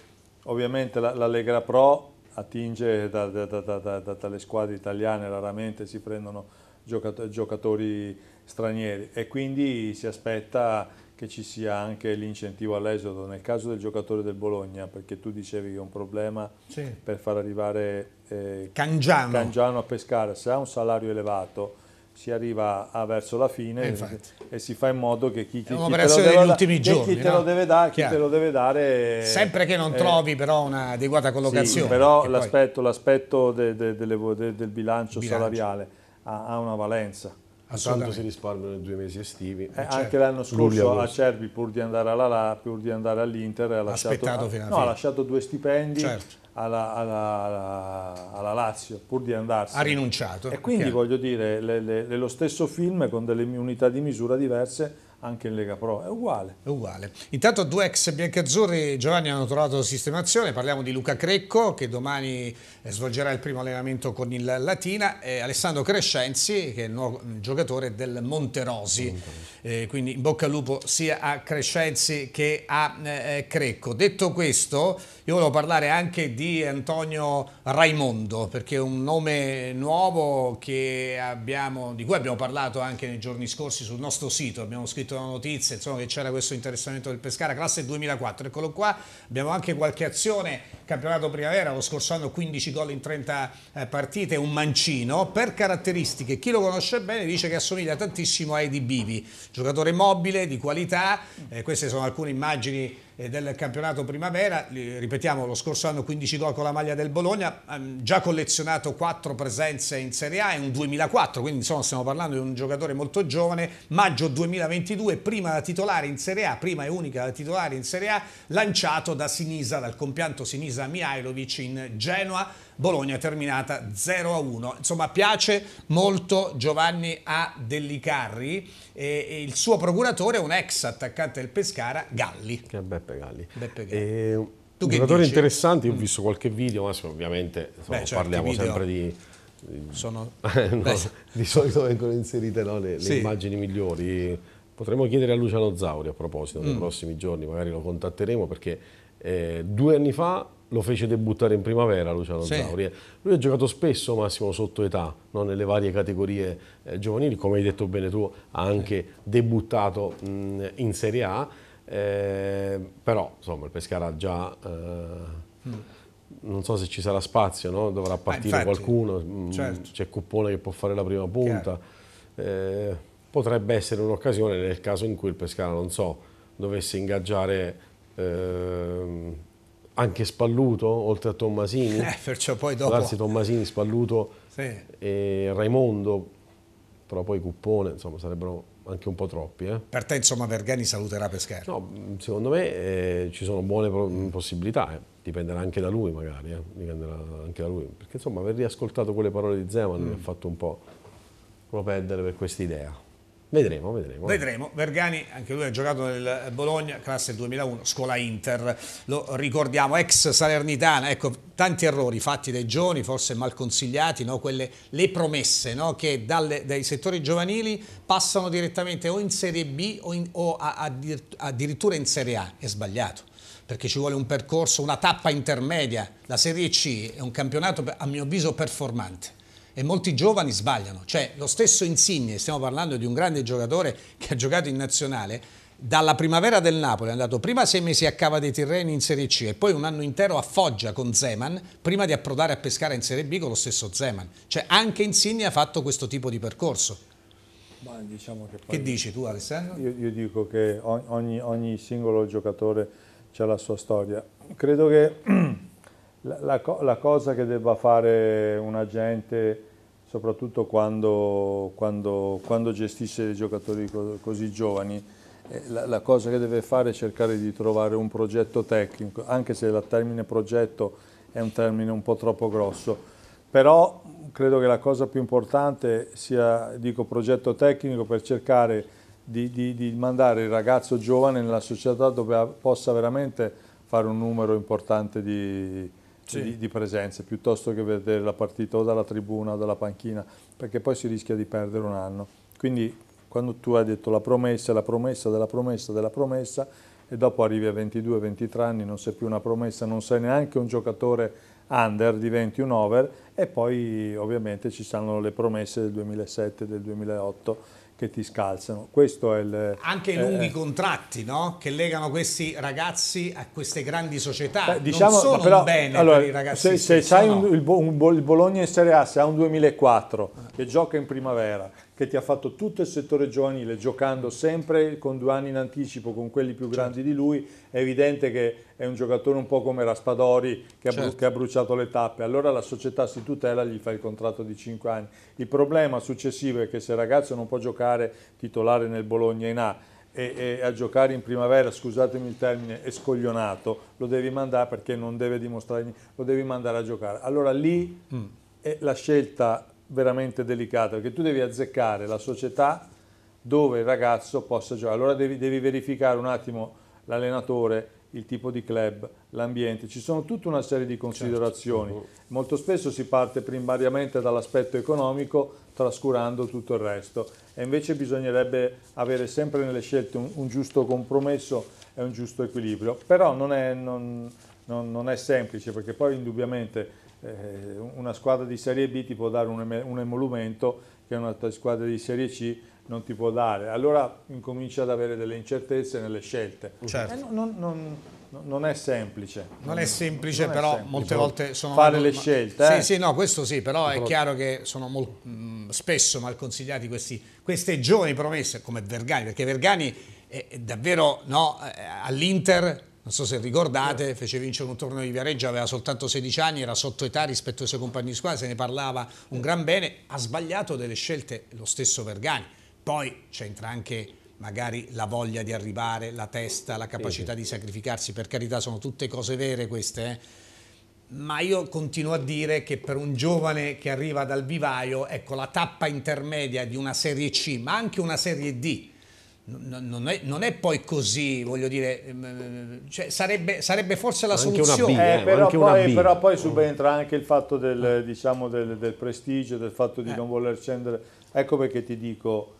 ovviamente la, la Lega Pro attinge da, da, da, dalle squadre italiane, raramente si prendono giocato, giocatori stranieri e quindi si aspetta che ci sia anche l'incentivo all'esodo nel caso del giocatore del Bologna perché tu dicevi che è un problema sì. per far arrivare eh, Cangiano. Cangiano a pescare se ha un salario elevato si arriva verso la fine e, eh, e, si fa in modo che chi, chi, chi, te, lo deve, che giorni, chi no? te lo deve dare, chi te lo deve dare sempre che non eh, trovi però un'adeguata collocazione. Sì, però l'aspetto, de, de, de, del bilancio, bilancio. salariale ha, ha una valenza. Tanto si risparmiano i due mesi estivi. Eh, eh certo. Anche l'anno scorso Luglio, a Cervi, pur di andare alla LA, pur di andare all'Inter, ha, lasciato, no, ha lasciato due stipendi certo alla, alla, alla, Lazio pur di andarsene. Ha rinunciato. E quindi chiaro. voglio dire, è lo stesso film con delle unità di misura diverse anche in Lega Pro, è uguale. È uguale. Intanto due ex biancazzurri, Giovanni, hanno trovato sistemazione, parliamo di Luca Crecco che domani eh, svolgerà il primo allenamento con il Latina e Alessandro Crescenzi che è il nuovo mm, giocatore del Monterosi, Monterosi. Eh, quindi in bocca al lupo sia a Crescenzi che a eh, eh Crecco. Detto questo io volevo parlare anche di Antonio Raimondo perché è un nome nuovo abbiamo, di cui abbiamo parlato anche nei giorni scorsi sul nostro sito, abbiamo scritto sentito una notizia insomma, che c'era questo interessamento del Pescara, classe 2004, eccolo qua, abbiamo anche qualche azione, campionato primavera, lo scorso anno 15 gol in 30 eh, partite, un mancino, per caratteristiche, chi lo conosce bene dice che assomiglia tantissimo a Edi Bivi, giocatore mobile, di qualità, eh, queste sono alcune immagini del campionato primavera, ripetiamo lo scorso anno 15 gol con la maglia del Bologna, già collezionato 4 presenze in Serie A, è un 2004, quindi insomma stiamo parlando di un giocatore molto giovane, maggio 2022, prima da titolare in Serie A, prima e unica da titolare in Serie A, lanciato da Sinisa, dal compianto Sinisa Mihailovic in Genoa, Bologna è terminata 0-1. a Insomma piace molto Giovanni A. Dellicarri e, e, il suo procuratore è un ex attaccante del Pescara, Galli. Che è Beppe Galli. Beppe Galli. E... Tu giocatori interessanti, ho mm. visto qualche video, ma ovviamente insomma, Beh, certo, parliamo sempre di... Sono... [LAUGHS] no, di solito vengono inserite no, le, sì. le, immagini migliori. Potremmo chiedere a Luciano Zauri a proposito, nei mm. prossimi giorni magari lo contatteremo perché eh, due anni fa lo fece debuttare in primavera Luciano sì. Zauri. Eh. Lui ha giocato spesso Massimo sotto età, no? nelle varie categorie eh, giovanili, come hai detto bene tu, ha anche sì. debuttato mh, in Serie A, eh, però insomma il Pescara già... Eh, mm non so se ci sarà spazio, no? dovrà eh, partire ah, infatti, qualcuno, certo. c'è Cuppone che può fare la prima punta, eh, potrebbe essere un'occasione nel caso in cui il Pescara, non so, dovesse ingaggiare eh, anche Spalluto, oltre a Tommasini. [LAUGHS] Eh, perciò poi dopo... Anzi, Tommasini, Spalluto sì. e Raimondo, però poi Cuppone, insomma, sarebbero anche un po' troppi. Eh. Per te, insomma, Vergani saluterà Pescara? No, secondo me eh, ci sono buone mm, possibilità, eh. dipenderà anche da lui magari, eh. dipenderà anche da lui. Perché, insomma, aver riascoltato quelle parole di Zeman mm. mi ha fatto un po' propendere per questa idea. Vedremo, vedremo. Vedremo. Vergani, anche lui ha giocato nel Bologna, classe 2001, scuola Inter, lo ricordiamo, ex Salernitana, ecco, tanti errori fatti dai giovani, forse mal consigliati, no? Quelle, le promesse no? che dalle, dai settori giovanili passano direttamente o in Serie B o, in, o a, a, addirittura in Serie A, è sbagliato perché ci vuole un percorso, una tappa intermedia. La Serie C è un campionato, a mio avviso, performante e molti giovani sbagliano. Cioè lo stesso Insigne, stiamo parlando di un grande giocatore che ha giocato in nazionale, dalla primavera del Napoli è andato prima sei mesi a Cava dei Tirreni in Serie C e poi un anno intero a Foggia con Zeman prima di approdare a pescare in Serie B con lo stesso Zeman. Cioè anche Insigne ha fatto questo tipo di percorso. Diciamo che, che, dici tu Alessandro? Io, io dico che ogni, ogni singolo giocatore ha la sua storia. Credo che [CLEARS THROAT] La, la, la, cosa che debba fare un agente, soprattutto quando, quando, quando gestisce dei giocatori così giovani, eh, la, la, cosa che deve fare è cercare di trovare un progetto tecnico, anche se il termine progetto è un termine un po' troppo grosso, però credo che la cosa più importante sia, dico progetto tecnico, per cercare di, di, di mandare il ragazzo giovane nella società dove possa veramente fare un numero importante di sì. di, di, presenze, piuttosto che vedere la partita o dalla tribuna o dalla panchina, perché poi si rischia di perdere un anno. Quindi quando tu hai detto la promessa, la promessa della promessa della promessa, e dopo arrivi a 22-23 anni, non sei più una promessa, non sei neanche un giocatore under, diventi un over, e poi ovviamente ci saranno le promesse del 2007, del 2008, che ti scalzano. Questo è il, Anche i eh, lunghi eh, contratti no? che legano questi ragazzi a queste grandi società. Beh, diciamo, non sono però, un bene allora, per i ragazzi. Se, se sai no? il, Bologna in Serie A, se ha un 2004 che gioca in primavera che ti ha fatto tutto il settore giovanile, giocando sempre con due anni in anticipo con quelli più grandi certo. di lui, è evidente che è un giocatore un po' come Raspadori che, certo. ha che, ha, bruciato le tappe, allora la società si tutela, gli fa il contratto di 5 anni. Il problema successivo è che se il ragazzo non può giocare titolare nel Bologna in A, e, e, a giocare in primavera, scusatemi il termine, è scoglionato, lo devi mandare perché non deve dimostrare niente, lo devi mandare a giocare. Allora lì mm. la scelta veramente delicata, perché tu devi azzeccare la società dove il ragazzo possa giocare. Allora devi, devi verificare un attimo l'allenatore, il tipo di club, l'ambiente, ci sono tutta una serie di certo. considerazioni. Certo. Molto spesso si parte primariamente dall'aspetto economico trascurando tutto il resto e invece bisognerebbe avere sempre nelle scelte un, un giusto compromesso e un giusto equilibrio, però non è, non, non, non è semplice perché poi indubbiamente eh, una squadra di Serie B ti può dare un, un emolumento che una squadra di Serie C non ti può dare. Allora incominci ad avere delle incertezze nelle scelte. Certo. Eh, non, non, non, è semplice. Non è semplice, non però è semplice. molte volte sono... Fare le scelte. Sì, eh? sì, no, questo sì, però è chiaro che sono molto, mh, mm, spesso mal consigliati questi, queste giovani promesse, come Vergani, perché Vergani è davvero no, eh, all'Inter non so se ricordate, fece vincere un torneo di Viareggio, aveva soltanto 16 anni, era sotto età rispetto ai suoi compagni di squadra, se ne parlava un gran bene, ha sbagliato delle scelte lo stesso Vergani, poi c'entra anche magari la voglia di arrivare, la testa, la capacità di sacrificarsi, per carità sono tutte cose vere queste, eh? ma io continuo a dire che per un giovane che arriva dal vivaio, ecco la tappa intermedia di una serie C, ma anche una serie D, non è, non è, poi così, voglio dire, ehm, cioè sarebbe, sarebbe, forse la anche soluzione. Una B, eh, eh, però, anche poi, una però, poi, subentra anche il fatto del, diciamo, del, del prestigio, del fatto di eh. non voler scendere. Ecco perché ti dico,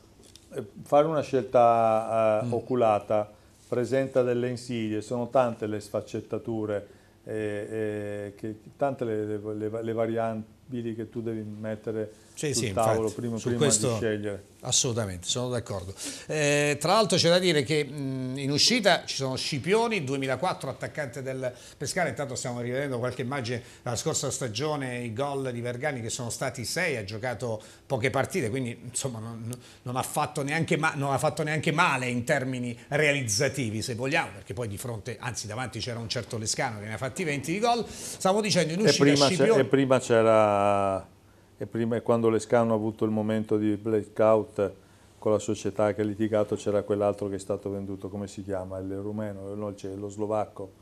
eh, fare una scelta eh, mm. oculata presenta delle insidie, sono tante le sfaccettature, eh, che, tante le, le, le variabili che tu devi mettere sì, sul sì, tavolo infatti, prima, su prima questo, di scegliere. Assolutamente, sono d'accordo. Eh, tra l'altro c'è da dire che mh, in uscita ci sono Scipioni, 2004 attaccante del Pescara, intanto stiamo rivedendo qualche immagine dalla scorsa stagione, i gol di Vergani che sono stati sei, ha giocato poche partite, quindi insomma non, non, ha fatto neanche non ha fatto neanche male in termini realizzativi se vogliamo, perché poi di fronte, anzi davanti c'era un certo Lescano che ne ha fatti 20 di gol, stavo dicendo in uscita e prima Scipioni... E prima c'era e, prima, quando Lescano ha avuto il momento di blackout con la società che ha litigato c'era quell'altro che è stato venduto, come si chiama? Il rumeno, no, cioè, lo slovacco.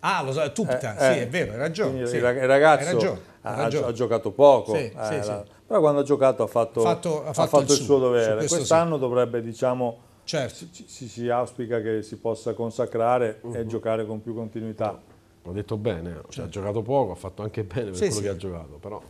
Ah, lo so, Tupta, eh, sì, eh, è vero, hai ragione. Sì. Il ragazzo ragione, ha, ragione. ha, giocato poco, sì, eh, sì, la, però quando ha giocato ha fatto, fatto, ha fatto, ha fatto il, suo, suo dovere. Quest'anno dovrebbe, diciamo, certo. si, si, si, auspica che si possa consacrare uh -huh. e mhm. giocare con più continuità. L'ho detto bene, cioè, ha certo. giocato poco, ha fatto anche bene per quello che ha giocato, però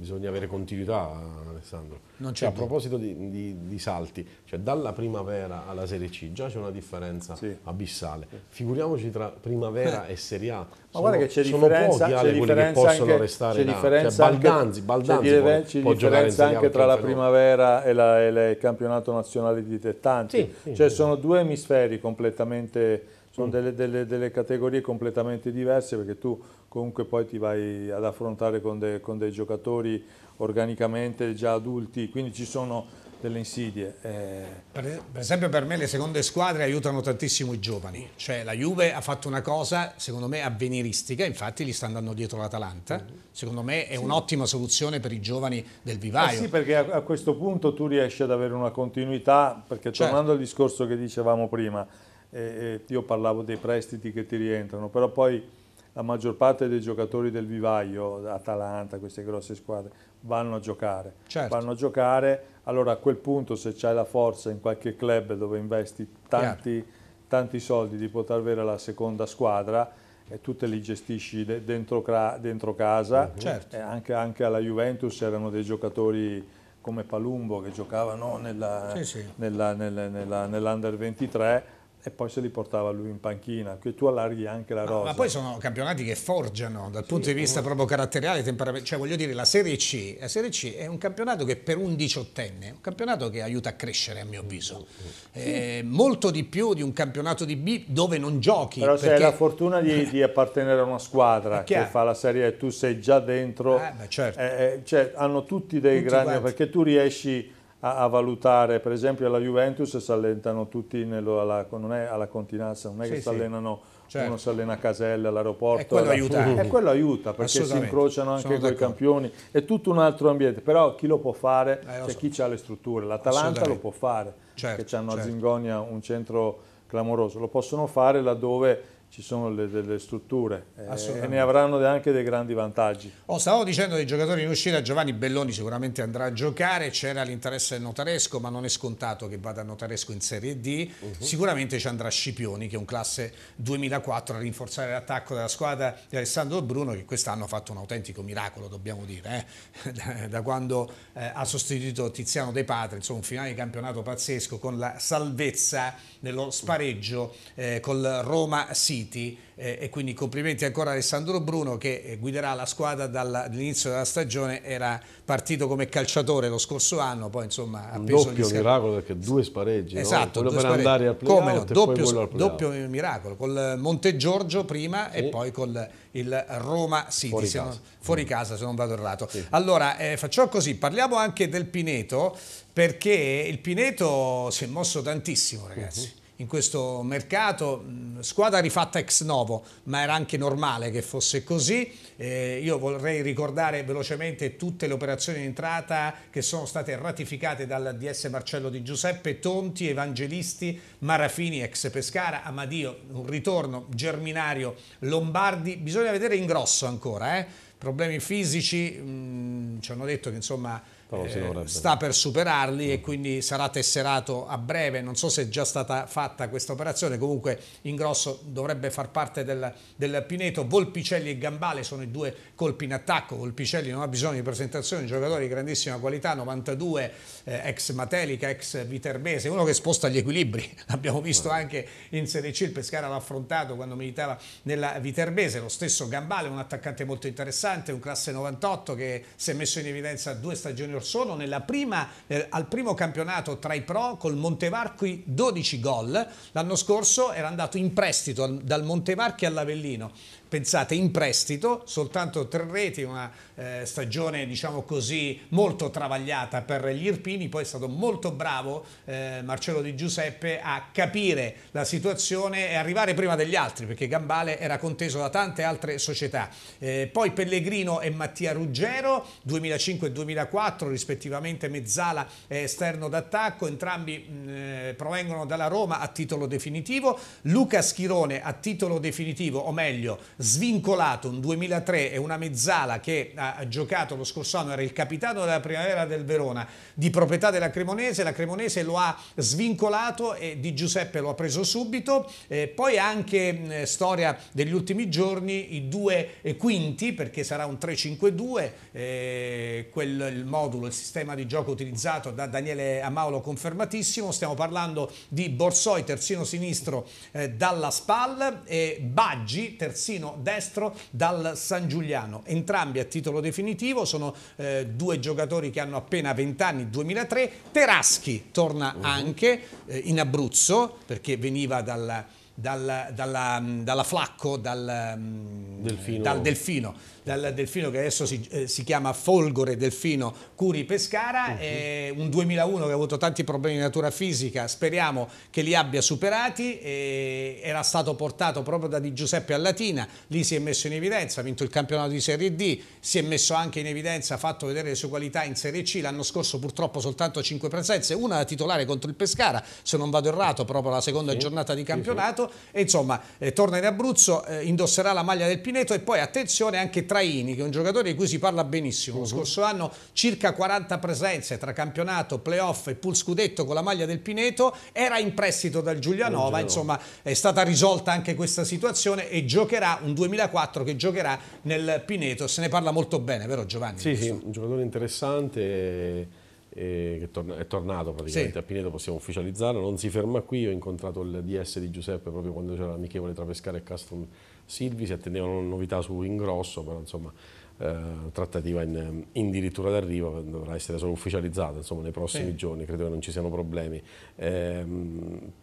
bisogna avere continuità Alessandro. Cioè, a proposito di, di, di salti, cioè dalla primavera alla Serie C già c'è una differenza sì. abissale, figuriamoci tra primavera eh. e Serie A, ma sono, guarda che c'è differenza, pochi ale quelli che possono anche, restare c'è cioè Baldanzi, Baldanzi c'è differenza, può, differenza anche tra la primavera e, la, e, il campionato nazionale di dilettanti, sì, sì, cioè sono due emisferi completamente sono mm. delle, delle, delle, categorie completamente diverse perché tu comunque poi ti vai ad affrontare con, de, con dei giocatori organicamente già adulti, quindi ci sono delle insidie. Eh. Per, per, esempio per me le seconde squadre aiutano tantissimo i giovani, cioè la Juve ha fatto una cosa secondo me avveniristica, infatti gli sta andando dietro l'Atalanta, mm. secondo me è sì. un'ottima soluzione per i giovani del vivaio. Eh sì, perché a, a, questo punto tu riesci ad avere una continuità, perché certo. tornando certo. al discorso che dicevamo prima, eh, io parlavo dei prestiti che ti rientrano, però poi la maggior parte dei giocatori del vivaio, Atalanta, queste grosse squadre, vanno a giocare. Certo. Vanno a giocare, allora a quel punto se c'hai la forza in qualche club dove investi tanti, tanti soldi di poter avere la seconda squadra, e tu te li gestisci dentro, dentro casa. Mm-hmm. Certo. Anche, anche, alla Juventus erano dei giocatori come Palumbo che giocavano nell'Under sì, sì. nella, nella, nella, nell 23 e poi se li portava lui in panchina, che tu allarghi anche la rosa. Ma, ma poi sono campionati che forgiano dal sì, punto di vista proprio caratteriale, temperamentale, cioè voglio dire la Serie C, la Serie C è un campionato che per un diciottenne, è un campionato che aiuta a crescere a mio avviso, mm, mm, mm. eh, molto di più di un campionato di B dove non giochi. Però perché... se hai la fortuna di, di appartenere a una squadra [LAUGHS] che fa la Serie e tu sei già dentro, eh, beh, certo. Eh, eh, cioè, hanno tutti dei tutti grandi, quanti. perché tu riesci a, a, valutare, per esempio alla Juventus si allentano tutti nello, alla, non è alla continenza, non è sì, che si allenano Certo. uno si allena a Caselle, all'aeroporto. E quello alla... aiuta. E quello aiuta perché si incrociano anche con i campioni, è tutto un altro ambiente, però chi lo può fare? Eh, C'è so. chi ha le strutture, l'Atalanta lo può fare, certo, che hanno certo. a Zingonia un centro clamoroso, lo possono fare laddove ci sono le, delle strutture eh, e ne avranno anche dei grandi vantaggi. Oh, stavo dicendo dei giocatori in uscita, Giovanni Belloni sicuramente andrà a giocare, c'era l'interesse del notaresco ma non è scontato che vada a notaresco in Serie D, uh -huh. sicuramente ci andrà Scipioni che è un classe 2004 a rinforzare l'attacco della squadra di Alessandro Bruno che quest'anno ha fatto un autentico miracolo dobbiamo dire, eh? [LAUGHS] da quando eh, ha sostituito Tiziano De Patri, insomma un finale di campionato pazzesco con la salvezza nello spareggio eh, col Roma Sì acquisiti eh, e quindi complimenti ancora a Alessandro Bruno che eh, guiderà la squadra dall'inizio della stagione, era partito come calciatore lo scorso anno, poi insomma ha un preso doppio miracolo perché due spareggi, esatto, no? quello per spareggi. andare al playout no, doppio, doppio miracolo, col Monte Giorgio prima sì. e poi col il Roma City, fuori, casa. Non, fuori mm. casa. se non vado errato. Sì. Allora eh, facciamo così, parliamo anche del Pineto perché il Pineto si è mosso tantissimo ragazzi. Uh mhm. -huh in questo mercato, squadra rifatta ex novo, ma era anche normale che fosse così. Eh, io vorrei ricordare velocemente tutte le operazioni di entrata che sono state ratificate dal DS Marcello Di Giuseppe, Tonti, Evangelisti, Marafini, ex Pescara, Amadio, un ritorno, Germinario, Lombardi. Bisogna vedere in grosso ancora, eh? problemi fisici, mh, ci hanno detto che insomma eh, sta per superarli e quindi sarà tesserato a breve. Non so se è già stata fatta questa operazione, comunque in grosso dovrebbe far parte del, del Pineto. Volpicelli e Gambale sono i due colpi in attacco. Volpicelli non ha bisogno di presentazioni, giocatore di grandissima qualità, 92, eh, ex Matelica, ex Viterbese, uno che sposta gli equilibri. [LAUGHS] L'abbiamo visto certo. anche in Serie C, il Pescara l'ha affrontato quando militava nella Viterbese. Lo stesso Gambale, un attaccante molto interessante, un classe 98 che si è messo in evidenza due stagioni solo sono prima, eh, al primo campionato tra i pro col Montevarchi 12 gol. L'anno scorso era andato in prestito dal Montevarchi all'Avellino pensate in prestito, soltanto tre reti, una eh, stagione diciamo così molto travagliata per gli Irpini, poi è stato molto bravo eh, Marcello Di Giuseppe a capire la situazione e arrivare prima degli altri perché Gambale era conteso da tante altre società. Eh, poi Pellegrino e Mattia Ruggero, 2005 e 2004 rispettivamente mezzala e esterno d'attacco, entrambi mh, mm, eh, provengono dalla Roma a titolo definitivo, Luca Schirone a titolo definitivo, o meglio svincolato un 2003 e una mezzala che ha giocato lo scorso anno, era il capitano della primavera del Verona, di proprietà della Cremonese, la Cremonese lo ha svincolato e Di Giuseppe lo ha preso subito, eh, poi anche eh, storia degli ultimi giorni, i due eh, quinti, perché sarà un 3-5-2, eh, quel il modulo, il sistema di gioco utilizzato da Daniele Amaulo confermatissimo, stiamo parlando di Borsoi, terzino sinistro eh, dalla SPAL, e Baggi, terzino destro dal San Giuliano. Entrambi a titolo definitivo, sono eh, due giocatori che hanno appena 20 anni, 2003. Teraschi torna uh mhm. -huh. anche eh, in Abruzzo perché veniva dal, dal, dalla, dalla, Flacco, dal mm, delfino. dal delfino dal delfino che adesso si, eh, si chiama Folgore Delfino Curi Pescara, uh mhm. eh, -huh. un 2001 che ha avuto tanti problemi di natura fisica, speriamo che li abbia superati, era stato portato proprio da Di Giuseppe a Latina, lì si è messo in evidenza, ha vinto il campionato di Serie D, si è messo anche in evidenza, ha fatto vedere le sue qualità in Serie C, l'anno scorso purtroppo soltanto 5 presenze, una da titolare contro il Pescara, se non vado errato, proprio la seconda sì. giornata di campionato, sì, sì. e insomma eh, torna in Abruzzo, eh, indosserà la maglia del Pineto e poi attenzione anche tra Traini, che è un giocatore di cui si parla benissimo, lo uh mhm. -huh. scorso anno circa 40 presenze tra campionato, playoff e pool scudetto con la maglia del Pineto, era in prestito dal Giulianova, insomma è stata risolta anche questa situazione e giocherà un 2004 che giocherà nel Pineto, se ne parla molto bene, vero Giovanni? Sì, sì un giocatore interessante che è tornato praticamente sì. a Pineto, possiamo ufficializzarlo, non si ferma qui, ho incontrato il DS di Giuseppe proprio quando c'era l'amichevole tra Pescara e Castrum Silvi, si attendevano novità su Ingrosso, però insomma eh, trattativa in, in dirittura d'arrivo, dovrà essere solo ufficializzata insomma, nei prossimi sì. giorni, credo che non ci siano problemi. Eh,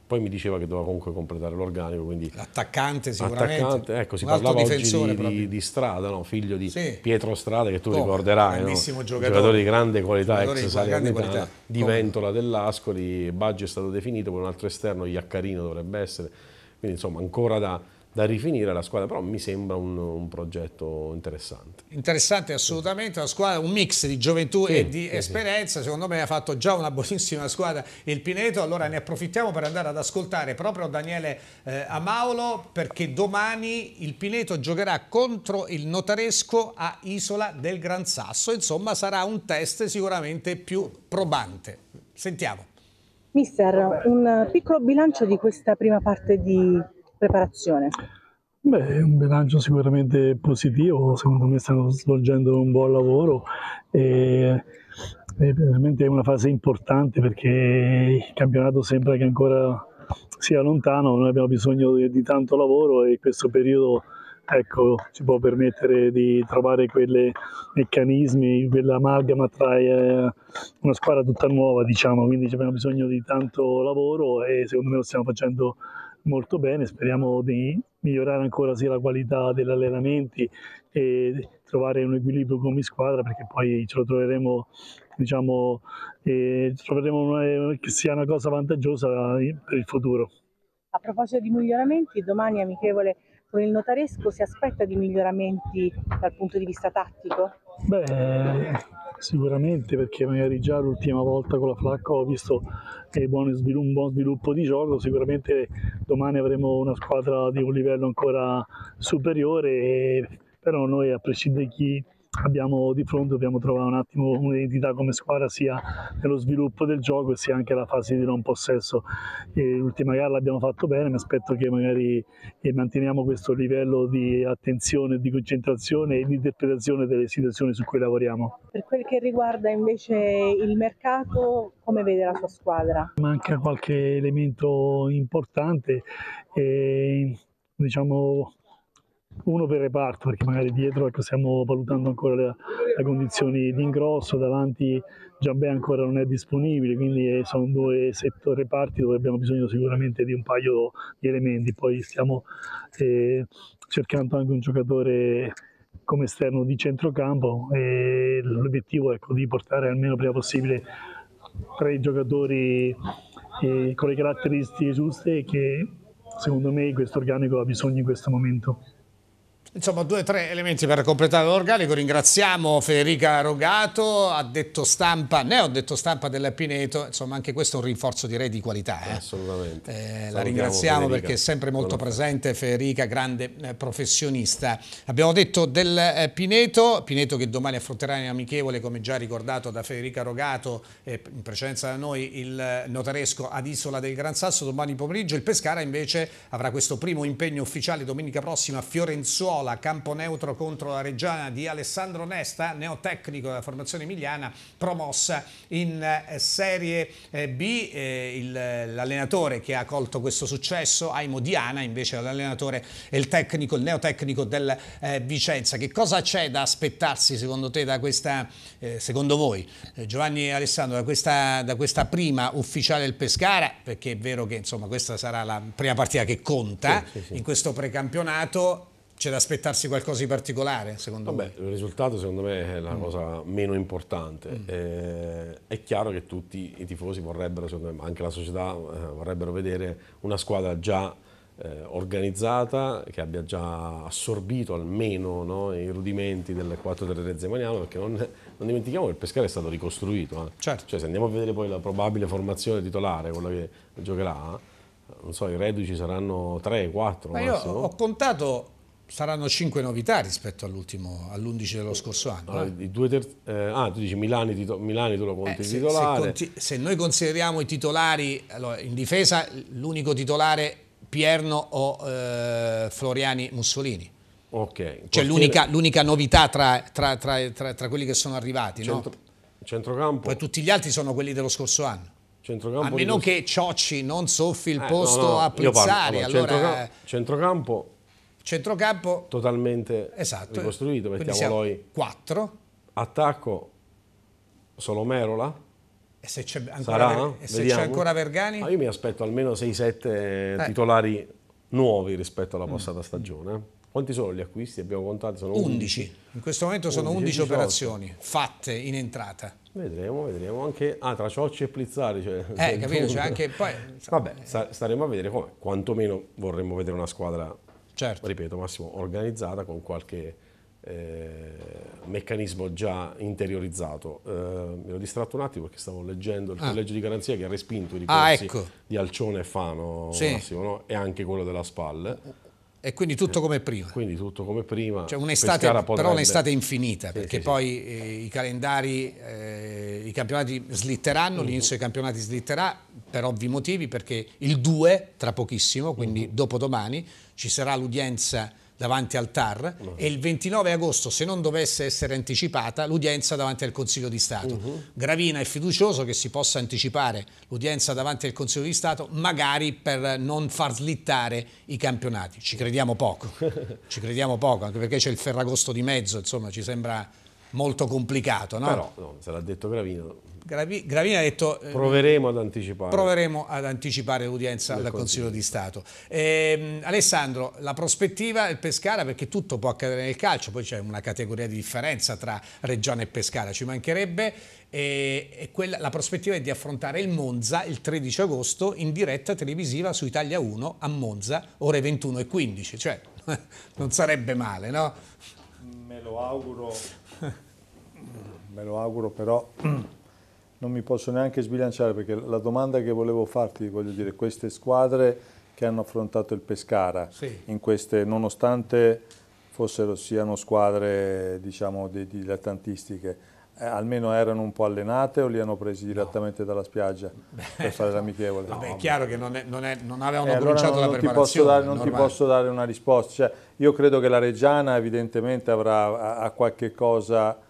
poi mi diceva che doveva comunque completare l'organico, quindi... L'attaccante sicuramente, attaccante, ecco, si parlava oggi di, di, di Strada, no? figlio di sì. Pietro Strada che tu Come, ricorderai, no? giocatore, giocatore di grande qualità, ex salernitana, di Ventola dell'Ascoli, Baggio è stato definito, poi un altro esterno, Iaccarino dovrebbe essere, quindi insomma ancora da da rifinire la squadra, però mi sembra un, un progetto interessante. Interessante assolutamente, la squadra, un mix di gioventù sì, e di sì, esperienza, sì. secondo me ha fatto già una buonissima squadra il Pineto, allora ne approfittiamo per andare ad ascoltare proprio Daniele eh, Amaulo perché domani il Pineto giocherà contro il Notaresco a Isola del Gran Sasso, insomma sarà un test sicuramente più probante. Sentiamo. Mister, un piccolo bilancio di questa prima parte di preparazione? Beh, un bilancio sicuramente positivo, secondo me stanno svolgendo un buon lavoro e, veramente è una fase importante perché il campionato sembra che ancora sia lontano, noi abbiamo bisogno di, di tanto lavoro e questo periodo ecco, ci può permettere di trovare quei meccanismi, quell'amalgama tra eh, una squadra tutta nuova, diciamo, quindi abbiamo bisogno di tanto lavoro e secondo me lo stiamo facendo molto bene, speriamo di migliorare ancora sia la qualità degli allenamenti e trovare un equilibrio come squadra perché poi ce lo troveremo, diciamo, eh, troveremo una, che sia una cosa vantaggiosa per il futuro. A proposito di miglioramenti, domani amichevole con il notaresco si aspetta di miglioramenti dal punto di vista tattico? Beh, sicuramente perché magari già l'ultima volta con la Flacco ho visto sviluppo, un buon sviluppo di gioco, sicuramente domani avremo una squadra di un livello ancora superiore, però noi a prescindere chi abbiamo di fronte, dobbiamo trovare un attimo un'identità come squadra sia nello sviluppo del gioco sia anche la fase di non possesso. l'ultima gara l'abbiamo fatto bene, mi aspetto che magari eh, manteniamo questo livello di attenzione, di concentrazione e di interpretazione delle situazioni su cui lavoriamo. Per quel che riguarda invece il mercato, come vede la sua squadra? Manca qualche elemento importante. E, eh, diciamo uno per reparto perché magari dietro ecco, stiamo valutando ancora le, le condizioni di ingrosso, davanti Giambè ancora non è disponibile, quindi eh, sono due settori reparti dove abbiamo bisogno sicuramente di un paio di elementi, poi stiamo eh, cercando anche un giocatore come esterno di centrocampo e l'obiettivo è ecco, di portare almeno prima possibile tre giocatori eh, con le caratteristiche giuste che secondo me questo organico ha bisogno in questo momento. Insomma, due o tre elementi per completare l'organico. Ringraziamo Federica Rogato, addetto stampa, neo-addetto stampa della Pineto. Insomma, anche questo è un rinforzo direi di qualità. Eh? Assolutamente. Eh, la ringraziamo Federica. perché è sempre molto Buona presente Federica, grande eh, professionista. Abbiamo detto del eh, Pineto, Pineto che domani affronterà in amichevole, come già ricordato da Federica Rogato, eh, in precedenza da noi il notaresco ad Isola del Gran Sasso domani pomeriggio. Il Pescara invece avrà questo primo impegno ufficiale domenica prossima a Fiorenzuola Nicola, campo neutro contro la Reggiana di Alessandro Nesta, neotecnico della formazione emiliana, promossa in eh, Serie eh, B. Eh, l'allenatore che ha colto questo successo, Aimo Diana, invece l'allenatore e il tecnico, il neotecnico del Vicenza. Che cosa c'è da aspettarsi secondo te da questa, secondo voi, Giovanni e Alessandro, da questa, da questa prima ufficiale del Pescara? Perché è vero che insomma, questa sarà la prima partita che conta sì, sì, sì. in questo precampionato c'è da aspettarsi qualcosa di particolare, secondo me? Il risultato, secondo me, è la mm. cosa meno importante. Mm. Eh, è chiaro che tutti i tifosi vorrebbero, secondo me, ma anche la società, eh, vorrebbero vedere una squadra già eh, organizzata, che abbia già assorbito almeno no, i rudimenti del 4-3-3 Zemaniano, perché non, non, dimentichiamo che il Pescara è stato ricostruito. Eh. Certo. Cioè, se andiamo a vedere poi la probabile formazione titolare, quella che giocherà, non so, i reduci saranno 3, 4 Ma io ho contato saranno cinque novità rispetto all'ultimo all'11 dello scorso anno. Allora, eh? ter... eh, ah, tu dici Milani, tito... Milani tu lo conti eh, se, titolare. Se, conti... se, noi consideriamo i titolari, allora, in difesa l'unico titolare Pierno o eh, Floriani Mussolini. Okay. Cioè Portiere... l'unica novità tra, tra, tra, tra, quelli che sono arrivati. Centro... No? Centrocampo. Poi tutti gli altri sono quelli dello scorso anno. A meno che Ciocci non soffi il eh, posto no, no, a Plizzari. Allora, eh. centrocampo, centrocampo Centrocampo totalmente esatto. ricostruito, mettiamo noi. 4. Attacco Merola E se c'è ancora, Ver ancora, Vergani? Ah, io mi aspetto almeno 6-7 eh. titolari nuovi rispetto alla passata mm. stagione. Eh. Quanti sono gli acquisti? Abbiamo contato? Sono 11. 11. In questo momento 11, sono 11 operazioni fatte in entrata. Vedremo, vedremo. Anche ah, tra Ciocci e Plizzari. Cioè, eh, capito? Cioè [LAUGHS] anche poi... Vabbè, eh. staremo a vedere come. Quantomeno vorremmo vedere una squadra certo. ripeto, massimo organizzata con qualche eh, meccanismo già interiorizzato. Eh, mi ero distratto un attimo perché stavo leggendo il ah. collegio di garanzia che ha respinto i ah, ricorsi ah, ecco. di Alcione e Fano sì. Massimo, no? e anche quello della Spalle. E quindi tutto eh, come prima. Quindi tutto come prima. Cioè un'estate, potrebbe... però un'estate infinita, sì, perché sì, poi sì. Eh, i calendari, eh, i campionati slitteranno, uh l'inizio dei campionati slitterà per ovvi motivi, perché il 2, tra pochissimo, quindi uh dopodomani, ci sarà l'udienza davanti al TAR no. Mm. e il 29 agosto, se non dovesse essere anticipata, l'udienza davanti al Consiglio di Stato. Uh mm-hmm. -huh. Gravina è fiducioso che si possa anticipare l'udienza davanti al Consiglio di Stato, magari per non far slittare i campionati. Ci crediamo poco, [LAUGHS] ci crediamo poco, anche perché c'è il Ferragosto di mezzo, insomma ci sembra molto complicato. No? Però, no, se l'ha detto Gravino, Gravina ha detto... Eh, Proveremo ad anticipare. Proveremo ad anticipare l'udienza del Consiglio di Stato. Eh, Alessandro, la prospettiva del Pescara, perché tutto può accadere nel calcio, poi c'è una categoria di differenza tra Regione e Pescara, ci mancherebbe, e, e quella, la prospettiva è di affrontare il Monza il 13 agosto in diretta televisiva su Italia 1 a Monza, ore 21 e 15, cioè [LAUGHS] non sarebbe male, no? Me lo auguro, [LAUGHS] me lo auguro però [CLEARS THROAT] non mi posso neanche sbilanciare perché la domanda che volevo farti, voglio dire, queste squadre che hanno affrontato il Pescara, sì. queste, nonostante fossero, siano squadre diciamo, di, dilettantistiche, eh, almeno erano un po' allenate o li hanno presi direttamente no. dalla spiaggia per fare [LAUGHS] l'amichevole? Vabbè, no, è chiaro che non, è, non, è, non avevano eh, cominciato allora non, la preparazione. Dare, non ti posso dare una risposta. Cioè, io credo che la Reggiana evidentemente avrà a, a qualche cosa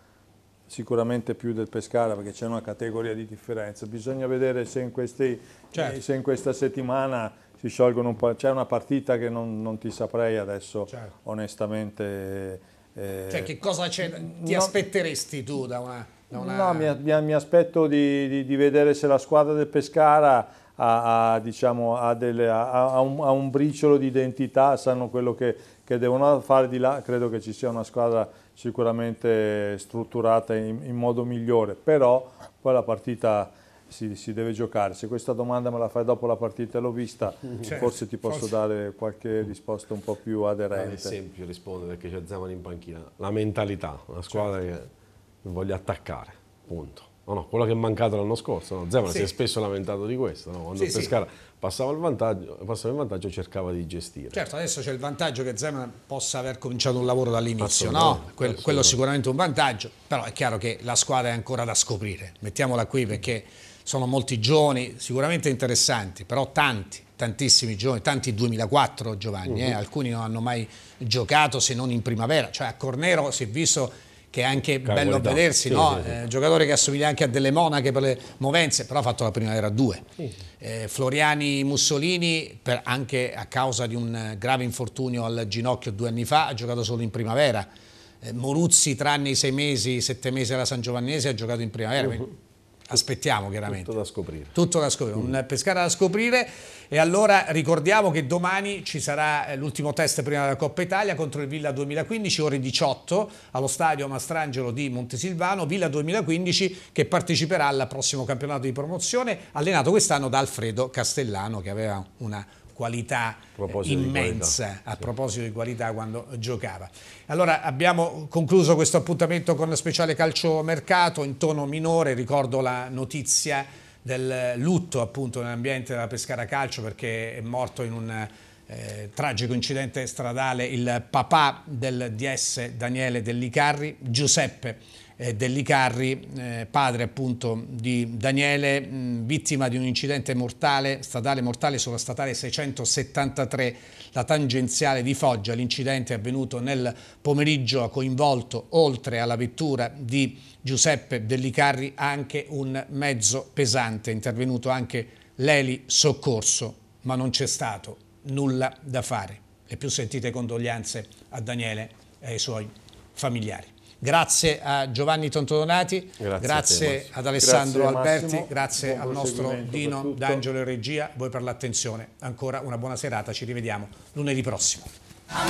sicuramente più del Pescara perché c'è una categoria di differenza. Bisogna vedere se in, questi, certo. se in questa settimana si sciolgono un po'. C'è una partita che non, non ti saprei adesso certo. onestamente. Eh, cioè che cosa ti no, aspetteresti tu da una... Da una... No, mi, mi, mi aspetto di, di, di, vedere se la squadra del Pescara ha, ha, diciamo, ha, delle, ha un, un, briciolo di identità, sanno quello che, che devono fare di là. Credo che ci sia una squadra sicuramente strutturata in, in modo migliore, però poi la partita si, si, deve giocare. Se questa domanda me la fai dopo la partita e l'ho vista, certo, forse ti posso forse. dare qualche risposta un po' più aderente. È semplice rispondere perché c'è Zaman in panchina. La mentalità, una squadra certo. che voglia attaccare, punto. No, no, quello che è mancato l'anno scorso, no? Zeman sì. si è spesso lamentato di questo, no? quando sì, Pescara sì. passava, il vantaggio, passava il vantaggio cercava di gestire. Certo, adesso c'è il vantaggio che Zeman possa aver cominciato un lavoro dall'inizio, no? Quello, quello sicuramente un vantaggio, però è chiaro che la squadra è ancora da scoprire, mettiamola qui perché sono molti giovani, sicuramente interessanti, però tanti, tantissimi giovani, tanti 2004 Giovanni, uh -huh. eh? Mhm. alcuni non hanno mai giocato se non in primavera, cioè a Cornero si è visto che è anche Cagolità. bello a vedersi, sì, no? sì, sì. Eh, giocatore che assomiglia anche a delle monache per le movenze, però ha fatto la primavera 2. Eh, Floriani Mussolini, per, anche a causa di un grave infortunio al ginocchio due anni fa, ha giocato solo in primavera. Eh, Moruzzi, tranne i sei mesi, sette mesi alla San Giovannese, ha giocato in primavera. Uh -huh Aspettiamo chiaramente. Tutto da scoprire. Tutto da scoprire, mm. un Pescara da scoprire e allora ricordiamo che domani ci sarà eh, l'ultimo test prima della Coppa Italia contro il Villa 2015, ore 18 allo stadio Mastrangelo di Montesilvano, Villa 2015 che parteciperà al prossimo campionato di promozione allenato quest'anno da Alfredo Castellano che aveva una qualità a eh, immensa qualità. a proposito di qualità quando giocava. Allora abbiamo concluso questo appuntamento con speciale calcio mercato in tono minore, ricordo la notizia del lutto appunto nell'ambiente della Pescara Calcio perché è morto in un eh, tragico incidente stradale il papà del DS Daniele Dellicarri, Giuseppe eh, Dellicarri, eh, padre appunto di Daniele, mh, vittima di un incidente mortale, statale mortale sulla statale 673, la tangenziale di Foggia. L'incidente è avvenuto nel pomeriggio, ha coinvolto oltre alla vettura di Giuseppe Dellicarri anche un mezzo pesante, è intervenuto anche l'Eli Soccorso, ma non c'è stato nulla da fare. Le più sentite condoglianze a Daniele e ai suoi familiari. Grazie a Giovanni Tontodonati, grazie, grazie ad Alessandro grazie, Alberti, Massimo. grazie Buon al nostro Dino D'Angelo e regia, voi per l'attenzione. Ancora una buona serata, ci rivediamo lunedì prossimo.